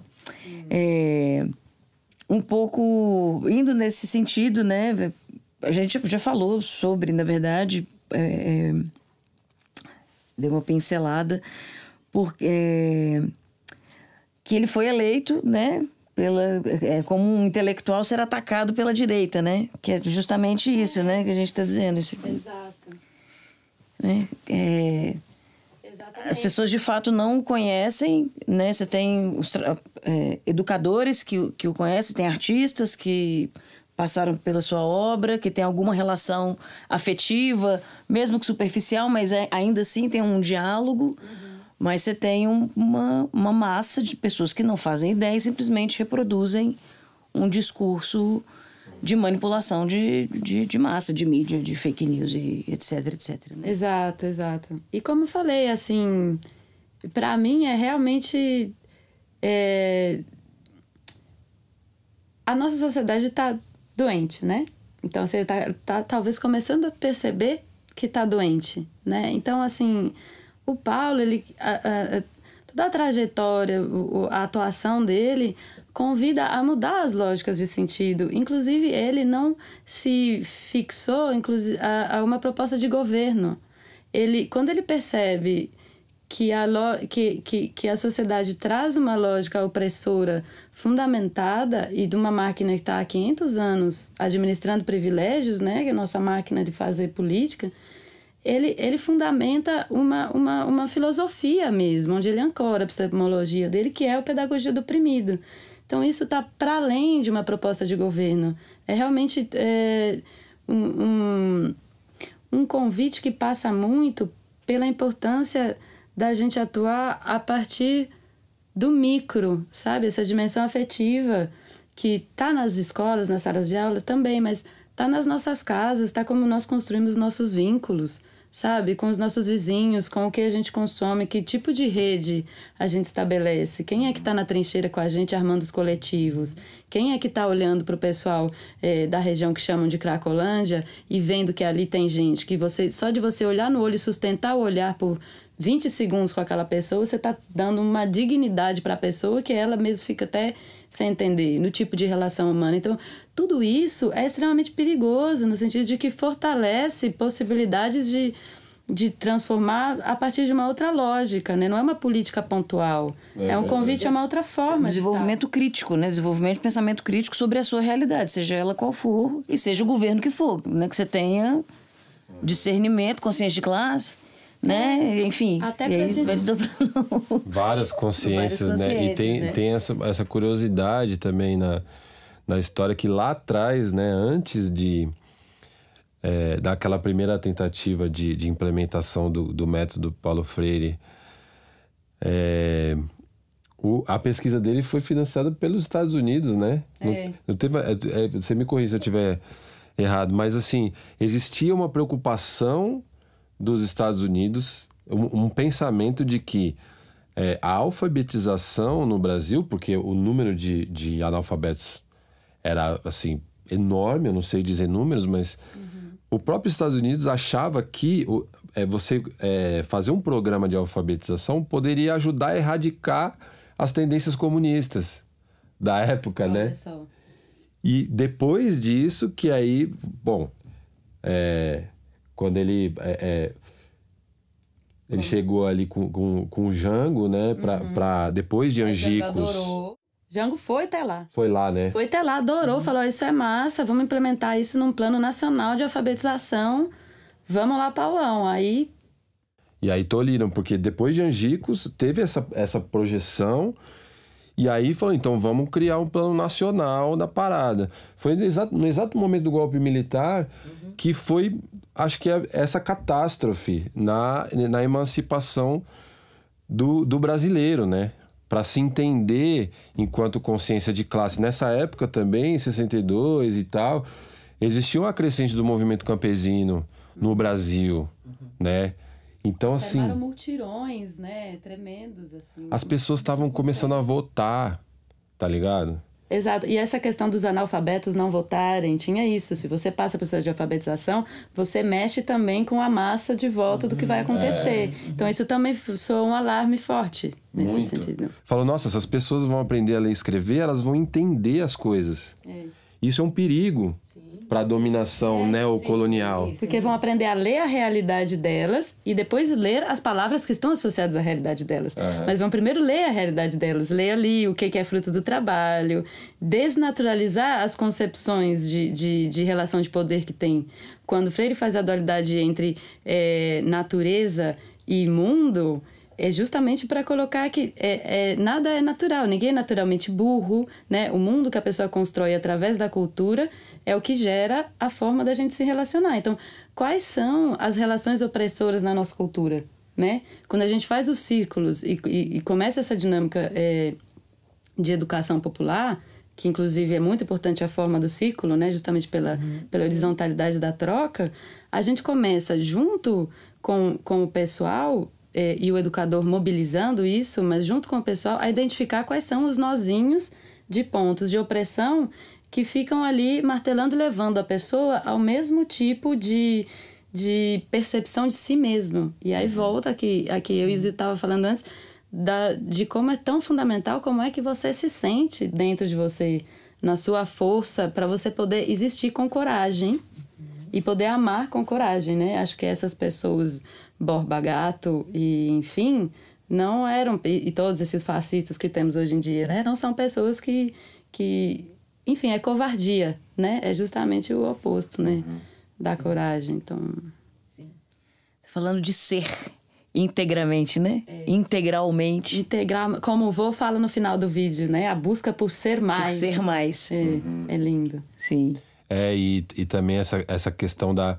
É, um pouco indo nesse sentido, né? A gente já falou sobre, na verdade, é, é deu uma pincelada, porque é, que ele foi eleito, né? pela, é, como um intelectual ser atacado pela direita, né? Que é justamente isso, né? Que a gente está dizendo. Exato. Né? É, as pessoas de fato não conhecem, né? Você tem os, é, educadores que, que o conhecem, tem artistas que passaram pela sua obra, que tem alguma relação afetiva, mesmo que superficial, mas é, ainda assim tem um diálogo. Uhum. Mas você tem uma, uma massa de pessoas que não fazem ideia e simplesmente reproduzem um discurso de manipulação de, de, de, massa, de mídia, de fake news e etc, etc. Né? Exato, exato. E como eu falei, assim, para mim é realmente. É... A nossa sociedade tá doente, né? Então você tá, tá talvez começando a perceber que tá doente, né? Então, assim o Paulo, ele, a, a, toda a trajetória, a atuação dele convida a mudar as lógicas de sentido. Inclusive, ele não se fixou a, a uma proposta de governo. Ele, quando ele percebe que a, lo, que, que, que a sociedade traz uma lógica opressora fundamentada e de uma máquina que está há 500 anos administrando privilégios, né, que é a nossa máquina de fazer política, ele, ele fundamenta uma, uma, uma filosofia mesmo, onde ele ancora a epistemologia dele, que é a pedagogia do oprimido. Então, isso está para além de uma proposta de governo. É realmente é, um, um, um convite que passa muito pela importância da gente atuar a partir do micro, sabe? Essa dimensão afetiva que está nas escolas, nas salas de aula também, mas está nas nossas casas, está como nós construímos nossos vínculos sabe? Com os nossos vizinhos, com o que a gente consome, que tipo de rede a gente estabelece, quem é que está na trincheira com a gente armando os coletivos, quem é que está olhando para o pessoal é, da região que chamam de Cracolândia e vendo que ali tem gente, que você só de você olhar no olho e sustentar o olhar por 20 segundos com aquela pessoa, você está dando uma dignidade para a pessoa que ela mesmo fica até sem entender? No tipo de relação humana. Então, tudo isso é extremamente perigoso, no sentido de que fortalece possibilidades de, de transformar a partir de uma outra lógica, né? Não é uma política pontual. É, é um convite é. a uma outra forma. Desenvolvimento de crítico, né? Desenvolvimento de pensamento crítico sobre a sua realidade, seja ela qual for, e seja o governo que for, né? Que você tenha discernimento, consciência de classe né? Enfim, Até pra gente... vai desdobrando. Várias consciências, Várias consciências né? E tem, né? tem essa, essa curiosidade também na, na história que lá atrás, né? Antes de... É, daquela primeira tentativa de, de implementação do, do método Paulo Freire, é, o, a pesquisa dele foi financiada pelos Estados Unidos, né? É. Não, teve, é, é, você me corrija se eu estiver errado, mas assim, existia uma preocupação dos Estados Unidos um, um pensamento de que é, a alfabetização no Brasil, porque o número de, de analfabetos era assim enorme, eu não sei dizer números, mas uhum. o próprio Estados Unidos achava que o, é, você é, fazer um programa de alfabetização poderia ajudar a erradicar as tendências comunistas da época, né? Olha né? Só. E depois disso que aí, bom, é, quando ele é, é ele uhum. chegou ali com, com, com o Django, né? Pra, uhum. Pra, depois de Angicos. Jango adorou. Django foi até lá. Foi lá, né? Foi até lá, adorou, uhum. falou: isso é massa, vamos implementar isso num plano nacional de alfabetização. Vamos lá, Paulão. Aí. E aí toliram, porque depois de Angicos teve essa, essa projeção. E aí falou, então vamos criar um plano nacional da parada. Foi no exato, no exato momento do golpe militar uhum. que foi acho que é essa catástrofe na, na emancipação do, do brasileiro, né? Para se entender enquanto consciência de classe. Nessa época também, em 62 e tal, existia uma crescente do movimento campesino no Brasil, uhum. né? Então, Observaram assim. multirões, né? Tremendos, assim. As pessoas estavam começando a votar, tá ligado? Exato. E essa questão dos analfabetos não votarem, tinha isso. Se você passa a pessoa de alfabetização, você mexe também com a massa de voto do que vai uhum. acontecer. É. Então isso também soa um alarme forte nesse Muito. sentido. Falou, nossa, essas pessoas vão aprender a ler e escrever, elas vão entender as coisas. É. Isso é um perigo para a dominação é, neocolonial. Sim, Porque vão aprender a ler a realidade delas e depois ler as palavras que estão associadas à realidade delas. Uhum. Mas vão primeiro ler a realidade delas, ler ali o que é fruto do trabalho, desnaturalizar as concepções de, de, de relação de poder que tem. Quando Freire faz a dualidade entre é, natureza e mundo, é justamente para colocar que é, é, nada é natural, ninguém é naturalmente burro, né? O mundo que a pessoa constrói através da cultura é o que gera a forma da gente se relacionar. Então, quais são as relações opressoras na nossa cultura? Né? Quando a gente faz os círculos e, e, e começa essa dinâmica é, de educação popular, que inclusive é muito importante a forma do círculo, né? justamente pela, uhum. pela horizontalidade da troca, a gente começa junto com, com o pessoal é, e o educador mobilizando isso, mas junto com o pessoal, a identificar quais são os nozinhos de pontos de opressão que ficam ali martelando e levando a pessoa ao mesmo tipo de, de percepção de si mesmo. E aí uhum. volta aqui, aqui eu estava falando antes da, de como é tão fundamental como é que você se sente dentro de você, na sua força, para você poder existir com coragem e poder amar com coragem, né? Acho que essas pessoas, Borba Gato e enfim, não eram. E, e todos esses fascistas que temos hoje em dia, né? Não são pessoas que, que enfim, é covardia, né? É justamente o oposto, né? Uhum. Da Sim. coragem. Então. Sim. Tá falando de ser integramente, né? É. Integralmente. Integral, como o vô fala no final do vídeo, né? A busca por ser mais. Por ser mais. É, uhum. é lindo. Sim. É, e, e também essa, essa questão da,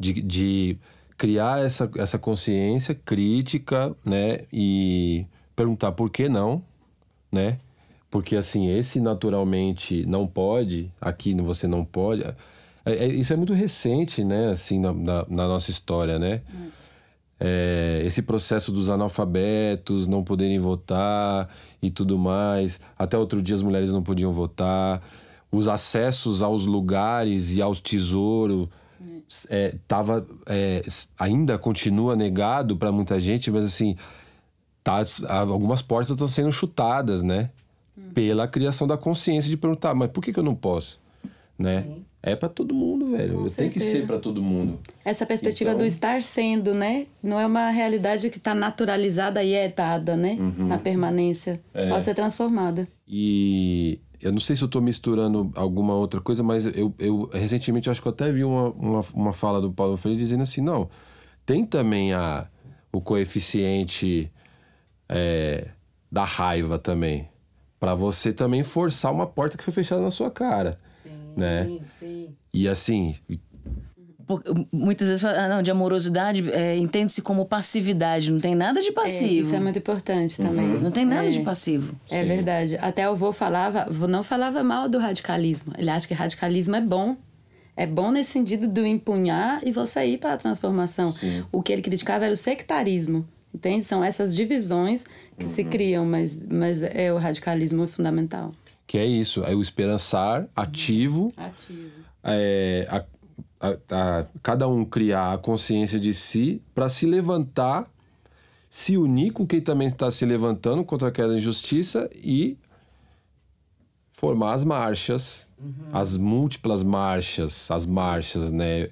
de, de criar essa, essa consciência crítica, né? E perguntar por que não, né? Porque assim, esse naturalmente não pode, aqui você não pode. É, é, isso é muito recente, né? Assim, na, na, na nossa história, né? Hum. É, esse processo dos analfabetos não poderem votar e tudo mais. Até outro dia as mulheres não podiam votar. Os acessos aos lugares e aos tesouros hum. é, tava, é, ainda continua negado para muita gente, mas assim, tá, algumas portas estão sendo chutadas, né? Pela criação da consciência de perguntar, mas por que, que eu não posso? Né? É para todo mundo, velho. Tem que ser para todo mundo. Essa perspectiva então... do estar sendo, né? Não é uma realidade que está naturalizada e é dada, né? Uhum. Na permanência. É. Pode ser transformada. E eu não sei se eu estou misturando alguma outra coisa, mas eu, eu recentemente acho que eu até vi uma, uma, uma fala do Paulo Freire dizendo assim: não, tem também a, o coeficiente é, da raiva também para você também forçar uma porta que foi fechada na sua cara. Sim, né? sim. E assim, muitas vezes fala, ah, não, de amorosidade é, entende-se como passividade, não tem nada de passivo. É, isso é muito importante também. Uhum. Não tem nada é, de passivo. É Sim. verdade. Até o vô falava, vô não falava mal do radicalismo. Ele acha que radicalismo é bom. É bom nesse sentido do empunhar e você ir para a transformação. Sim. O que ele criticava era o sectarismo. Entende? São essas divisões que uhum. se criam, mas, mas é o radicalismo é fundamental. Que é isso, é o esperançar ativo. Uhum. Ativo. É, a, a, a, cada um criar a consciência de si para se levantar, se unir com quem também está se levantando contra aquela injustiça e formar as marchas, uhum. as múltiplas marchas, as marchas né,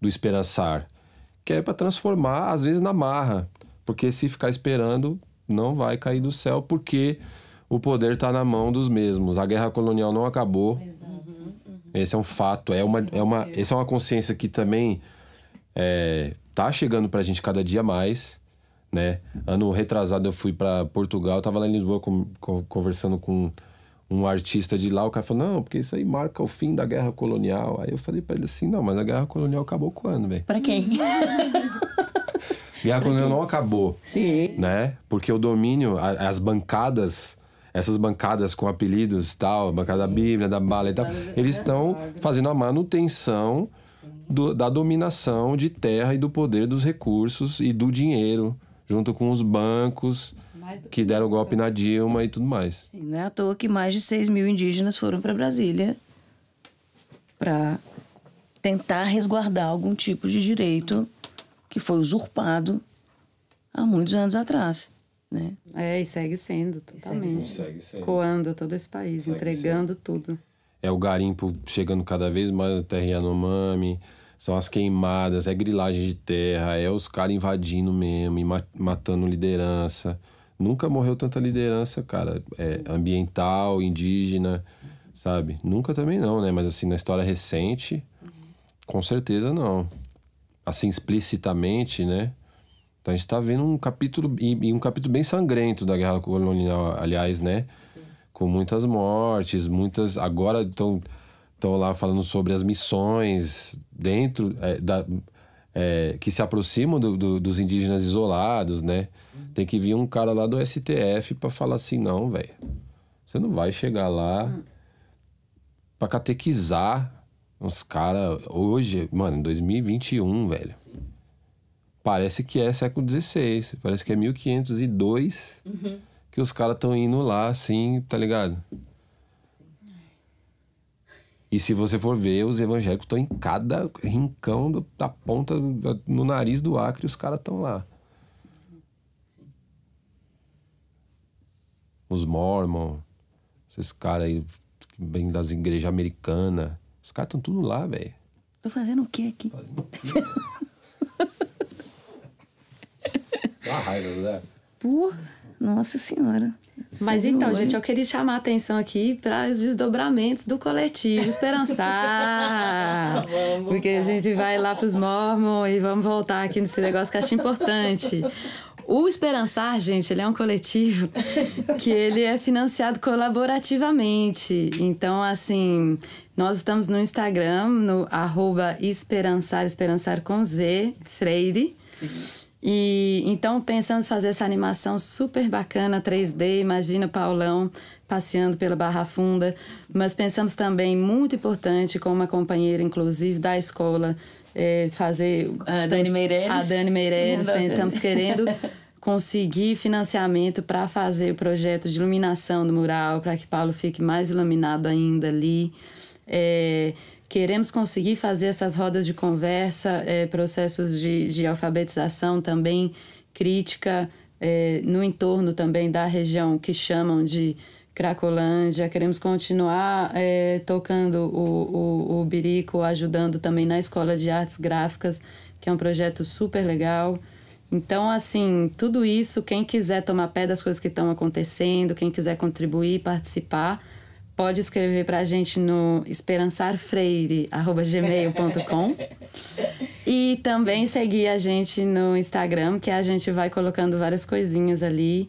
do esperançar, que é para transformar, às vezes, na marra. Porque se ficar esperando, não vai cair do céu, porque o poder está na mão dos mesmos. A guerra colonial não acabou. Uhum, uhum. Esse é um fato. É uma, é uma, essa é uma consciência que também está é, chegando para a gente cada dia mais. Né? Ano retrasado eu fui para Portugal, estava lá em Lisboa com, com, conversando com um artista de lá, o cara falou, não, porque isso aí marca o fim da guerra colonial. Aí eu falei para ele assim, não, mas a guerra colonial acabou quando, velho? Pra quem? E a colônia não acabou. Sim. Né? Porque o domínio, as bancadas, essas bancadas com apelidos tal, bancada da Bíblia, da bala e tal, eles estão fazendo a manutenção do, da dominação de terra e do poder dos recursos e do dinheiro, junto com os bancos que deram o golpe na Dilma e tudo mais. Sim, não é à toa que mais de 6 mil indígenas foram para Brasília para tentar resguardar algum tipo de direito que foi usurpado há muitos anos atrás. Né? É, e segue sendo totalmente. Segue sendo. Escoando todo esse país, segue entregando sendo. tudo. É o garimpo chegando cada vez mais na terra Yanomami, são as queimadas, é grilagem de terra, é os caras invadindo mesmo e matando liderança. Nunca morreu tanta liderança, cara, é, ambiental, indígena, sabe? Nunca também não, né? Mas assim, na história recente, com certeza não assim explicitamente, né? Então a gente está vendo um capítulo e, um capítulo bem sangrento da guerra colonial, aliás, né? Sim. Com muitas mortes, muitas agora estão estão lá falando sobre as missões dentro é, da é, que se aproximam do, do, dos indígenas isolados, né? Uhum. Tem que vir um cara lá do STF para falar assim, não, velho. Você não vai chegar lá uhum. para catequizar Uns caras, hoje, mano, 2021, velho. Parece que é século XVI, parece que é 1502 uhum. que os caras estão indo lá assim, tá ligado? E se você for ver, os evangélicos estão em cada rincão do, da ponta, no nariz do Acre, os caras estão lá. Os Mormon, esses caras aí, bem das igrejas americanas. Os caras estão tudo lá, velho. Tô fazendo o quê aqui? Fazendo o quê? Dá uma raiva, né? Nossa Senhora. Mas então, gente, eu queria chamar a atenção aqui para os desdobramentos do coletivo Esperançar. porque a gente vai lá para os Mormons e vamos voltar aqui nesse negócio que eu acho importante. O Esperançar, gente, ele é um coletivo que ele é financiado colaborativamente. Então, assim, nós estamos no Instagram, no arroba Esperançar, Esperançar com Z, Freire. Sim. E então pensamos fazer essa animação super bacana 3D, imagina Paulão passeando pela Barra Funda, mas pensamos também muito importante com uma companheira inclusive da escola é, fazer. A Dani Meireles. A Dani Meireles. Estamos querendo conseguir financiamento para fazer o projeto de iluminação do mural, para que Paulo fique mais iluminado ainda ali. É, queremos conseguir fazer essas rodas de conversa, é, processos de, de, alfabetização também, crítica, é, no entorno também da região que chamam de Cracolândia, queremos continuar é, tocando o, o, o Birico, ajudando também na Escola de Artes Gráficas, que é um projeto super legal. Então, assim, tudo isso, quem quiser tomar pé das coisas que estão acontecendo, quem quiser contribuir, participar, pode escrever para a gente no esperançarfreire.gmail.com e também seguir a gente no Instagram, que a gente vai colocando várias coisinhas ali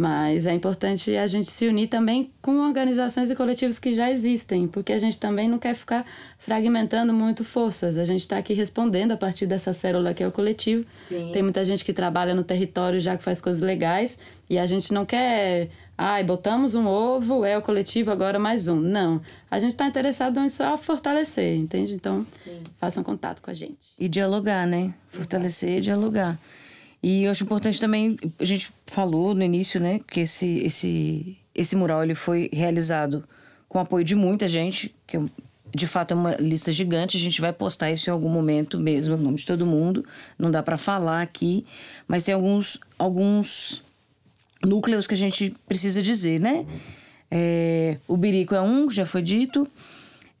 mas é importante a gente se unir também com organizações e coletivos que já existem, porque a gente também não quer ficar fragmentando muito forças. A gente está aqui respondendo a partir dessa célula que é o coletivo. Sim. Tem muita gente que trabalha no território já que faz coisas legais e a gente não quer. Ai, botamos um ovo, é o coletivo, agora mais um. Não. A gente está interessado em só fortalecer, entende? Então, Sim. façam contato com a gente. E dialogar, né? Fortalecer Exato. e dialogar. E eu acho importante também, a gente falou no início, né, que esse, esse, esse mural ele foi realizado com apoio de muita gente, que é de fato é uma lista gigante, a gente vai postar isso em algum momento mesmo, o nome de todo mundo, não dá para falar aqui, mas tem alguns, alguns núcleos que a gente precisa dizer, né? É, o Birico é um, já foi dito,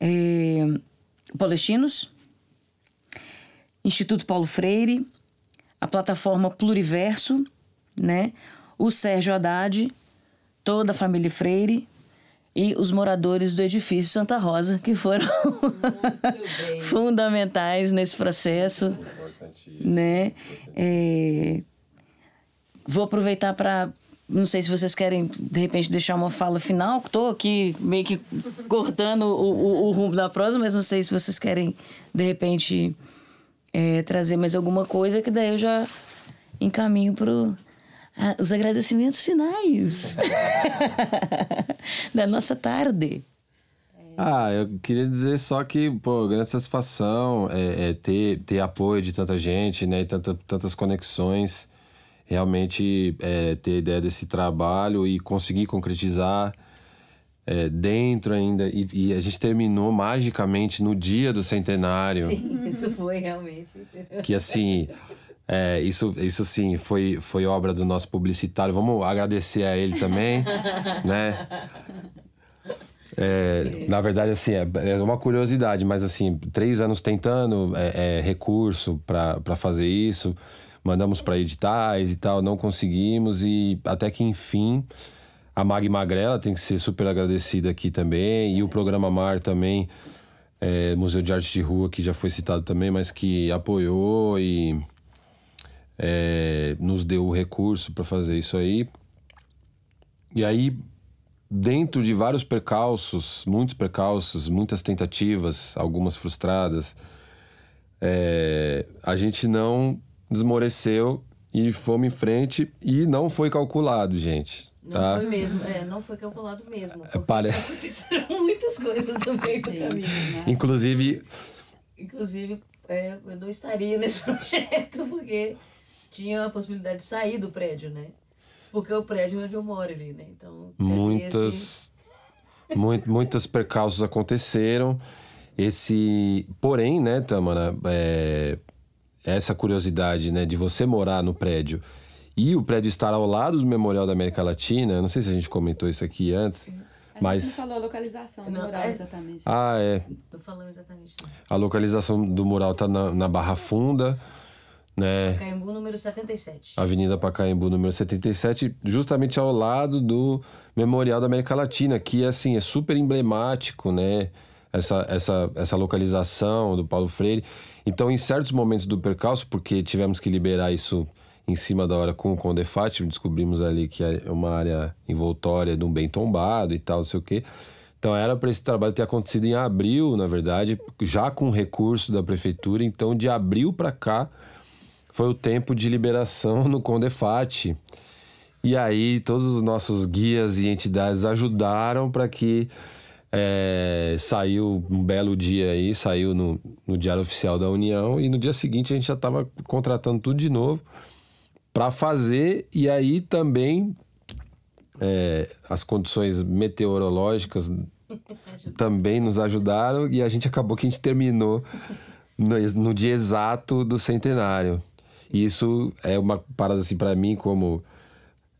é, Palestinos, Instituto Paulo Freire, a plataforma Pluriverso, né? O Sérgio Haddad, toda a família Freire e os moradores do edifício Santa Rosa, que foram fundamentais nesse processo, né? É... Vou aproveitar para não sei se vocês querem, de repente, deixar uma fala final. Estou aqui meio que cortando o, o, o, rumo da prosa, mas não sei se vocês querem, de repente, é, trazer mais alguma coisa, que daí eu já encaminho para os agradecimentos finais da nossa tarde. É. Ah, eu queria dizer só que, pô, grande satisfação é, é, ter, ter apoio de tanta gente, né? E tanta, tantas conexões. Realmente é, ter ideia desse trabalho e conseguir concretizar é, dentro ainda. E, e, a gente terminou magicamente no dia do centenário. Sim, isso foi realmente. Que assim. É, isso, isso sim, foi, foi obra do nosso publicitário. Vamos agradecer a ele também, né? É, na verdade, assim, é, é uma curiosidade, mas assim, três anos tentando é, é recurso para fazer isso, mandamos para editais e tal, não conseguimos, e até que enfim a Mag Magrela tem que ser super agradecida aqui também. E o programa Mar também, é, Museu de Arte de Rua, que já foi citado também, mas que apoiou e é, nos deu o recurso para fazer isso aí. E aí, dentro de vários percalços, muitos percalços, muitas tentativas, algumas frustradas, é, a gente não desmoreceu e fomos em frente e não foi calculado, gente. Não tá? foi mesmo, é, não foi calculado mesmo. É, aconteceram muitas coisas no meio do caminho. Né? Inclusive. Inclusive, é, eu não estaria nesse projeto, porque tinha a possibilidade de sair do prédio, né? Porque o prédio é onde eu moro ali, né? Então. Muitas. muito, muitas percalços aconteceram. Esse. Porém, né, Tamara? É, essa curiosidade, né, de você morar no prédio e o prédio estar ao lado do Memorial da América Latina, eu não sei se a gente comentou isso aqui antes. A mas... gente não falou a localização do não, mural é... exatamente. Ah, é. Não falando exatamente. A localização do mural está na, na, Barra Funda, né? Pacaembu número 77. Avenida Pacaembu número 77, justamente ao lado do Memorial da América Latina, que assim é super emblemático, né? Essa, essa, essa localização do Paulo Freire. Então, em certos momentos do percalço, porque tivemos que liberar isso em cima da hora com o Conde Fátima, descobrimos ali que é uma área envoltória de um bem tombado e tal, não sei o quê. Então era para esse trabalho ter acontecido em abril, na verdade, já com recurso da prefeitura. Então de abril para cá foi o tempo de liberação no Condefat. E aí todos os nossos guias e entidades ajudaram para que é, saiu um belo dia aí, saiu no, no Diário Oficial da União e no dia seguinte a gente já estava contratando tudo de novo para fazer e aí também é, as condições meteorológicas também nos ajudaram e a gente acabou que a gente terminou no, no dia exato do centenário. E isso é uma parada assim para mim como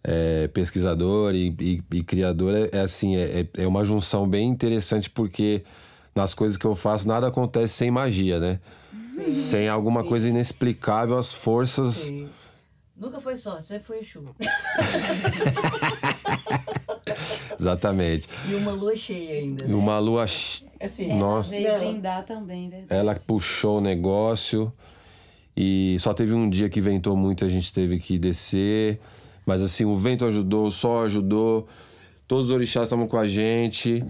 é, pesquisador e, e, e criador é, é assim é, é, é uma junção bem interessante porque nas coisas que eu faço nada acontece sem magia, né? Sim. Sem alguma Sim. coisa inexplicável as forças Sim Nunca foi sorte, sempre foi Exu. Exatamente. E uma lua cheia ainda. E né? uma lua é assim, Nossa. Ela veio brindar também, verdade. Ela puxou o negócio e só teve um dia que ventou muito, a gente teve que descer. Mas assim, o vento ajudou, o sol ajudou, todos os orixás estavam com a gente.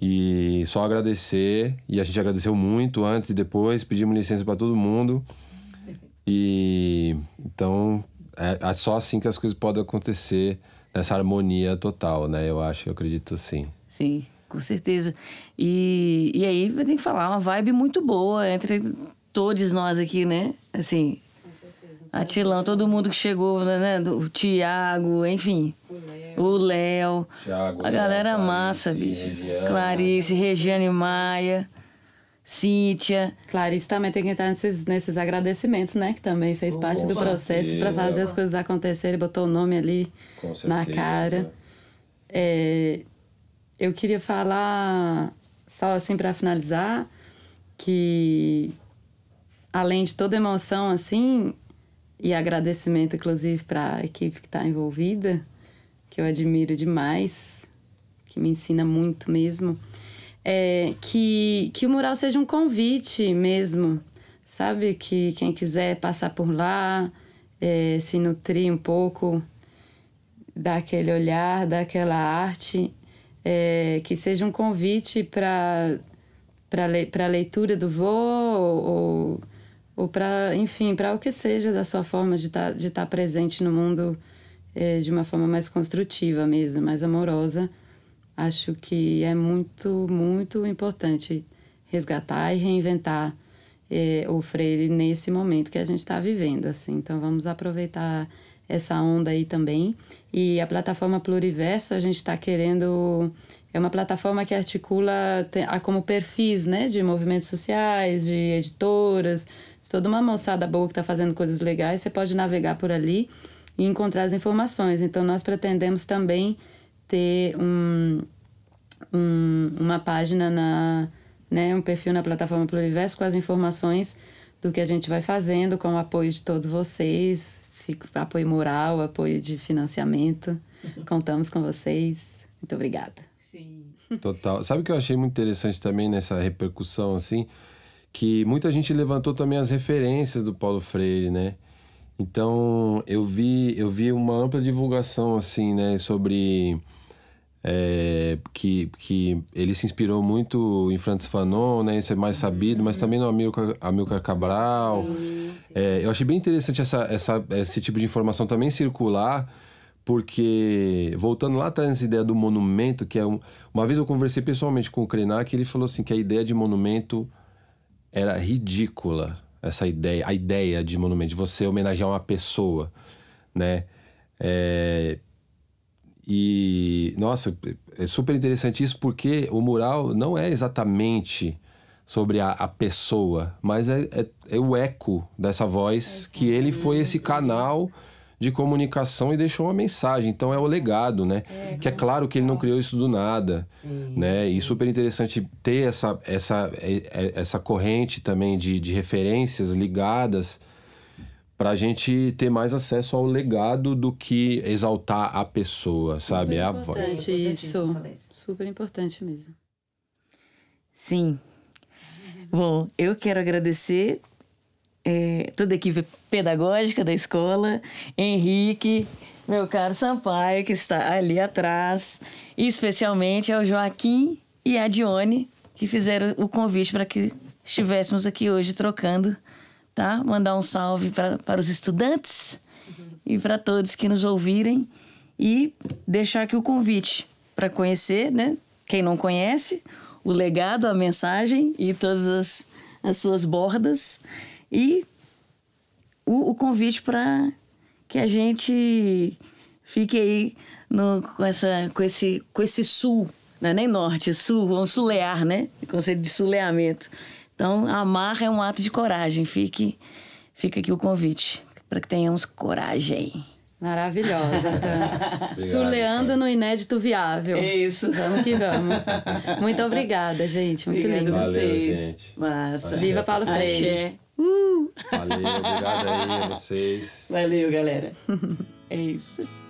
E só agradecer. E a gente agradeceu muito antes e depois, pedimos licença para todo mundo. E então é, é, só assim que as coisas podem acontecer nessa harmonia total, né? Eu acho, eu acredito sim. Sim, com certeza. E, e aí tem que falar, uma vibe muito boa entre todos nós aqui, né? Assim, Atilão, todo mundo que chegou, né? né o Tiago, enfim. O Léo. A galera massa, bicho. Clarice, Regiane Maia. Cíntia. Clarice também tem que entrar nesses, nesses agradecimentos, né? Que também fez parte do processo para fazer as coisas acontecerem, botou o nome ali na cara. É, eu queria falar, só assim para finalizar, que além de toda emoção, assim, e agradecimento, inclusive, para a equipe que está envolvida, que eu admiro demais, que me ensina muito mesmo é, que, que o mural seja um convite mesmo, sabe? Que quem quiser passar por lá, é, se nutrir um pouco daquele olhar, daquela arte, é, que seja um convite para para a leitura do vô ou, ou, para, enfim, para o que seja da sua forma de tá, estar de tá presente no mundo é, de uma forma mais construtiva mesmo, mais amorosa. Acho que é muito, muito importante resgatar e reinventar eh, o Freire nesse momento que a gente está vivendo, assim. Então, vamos aproveitar essa onda aí também. E a plataforma Pluriverso, a gente está querendo... É uma plataforma que articula tem, como perfis, né? De movimentos sociais, de editoras, toda uma moçada boa que está fazendo coisas legais. Você pode navegar por ali e encontrar as informações. Então, nós pretendemos também ter um, um, uma página na. Né, um perfil na plataforma Pluriverso com as informações do que a gente vai fazendo, com o apoio de todos vocês, fico, apoio moral, apoio de financiamento. Contamos com vocês. Muito obrigada. Sim. Total. Sabe o que eu achei muito interessante também nessa repercussão, assim? Que muita gente levantou também as referências do Paulo Freire, né? Então, eu vi, eu vi uma ampla divulgação, assim, né? Sobre é, que, que ele se inspirou muito em Francis Fanon, né? Isso é mais sabido, mas também no Amilcar, Amilcar Cabral. Sim, sim. É, eu achei bem interessante essa, essa, esse tipo de informação também circular, porque, voltando lá atrás nessa ideia do monumento, que é um, uma vez eu conversei pessoalmente com o Krenak, ele falou assim que a ideia de monumento era ridícula, essa ideia, a ideia de monumento, de você homenagear uma pessoa, né? É, e, nossa, é super interessante isso porque o mural não é exatamente sobre a, a pessoa, mas é, é, é, o eco dessa voz uhum. que ele foi esse canal de comunicação e deixou uma mensagem. Então é o legado, né? É, que é, é claro que ele não criou isso do nada, Sim. né? E super interessante ter essa, essa, é, é, essa corrente também de, de referências ligadas para a gente ter mais acesso ao legado do que exaltar a pessoa, Super sabe? É a voz. É importante isso. Super importante mesmo. Sim. Bom, eu quero agradecer é, toda a equipe pedagógica da escola, Henrique, meu caro Sampaio, que está ali atrás, e especialmente ao Joaquim e à Dione, que fizeram o convite para que estivéssemos aqui hoje trocando tá? Mandar um salve pra, para os estudantes uhum. e para todos que nos ouvirem e deixar aqui o convite para conhecer, né? Quem não conhece, o legado, a mensagem e todas as, as suas bordas e o, o convite para que a gente fique aí no, com, essa, com, esse, com esse sul, não é nem norte, sul, vamos sulear, né? O conceito de suleamento. Então, amar é um ato de coragem. Fique, fica aqui o convite para que tenhamos coragem. Maravilhosa, Tan. Suleando no inédito viável. É isso. Vamos que vamos. Muito obrigada, gente. Muito Obrigado lindo. Valeu, gente. Massa. Viva Paulo Freire. Uh. Valeu, obrigado aí a vocês. Valeu, galera. É isso.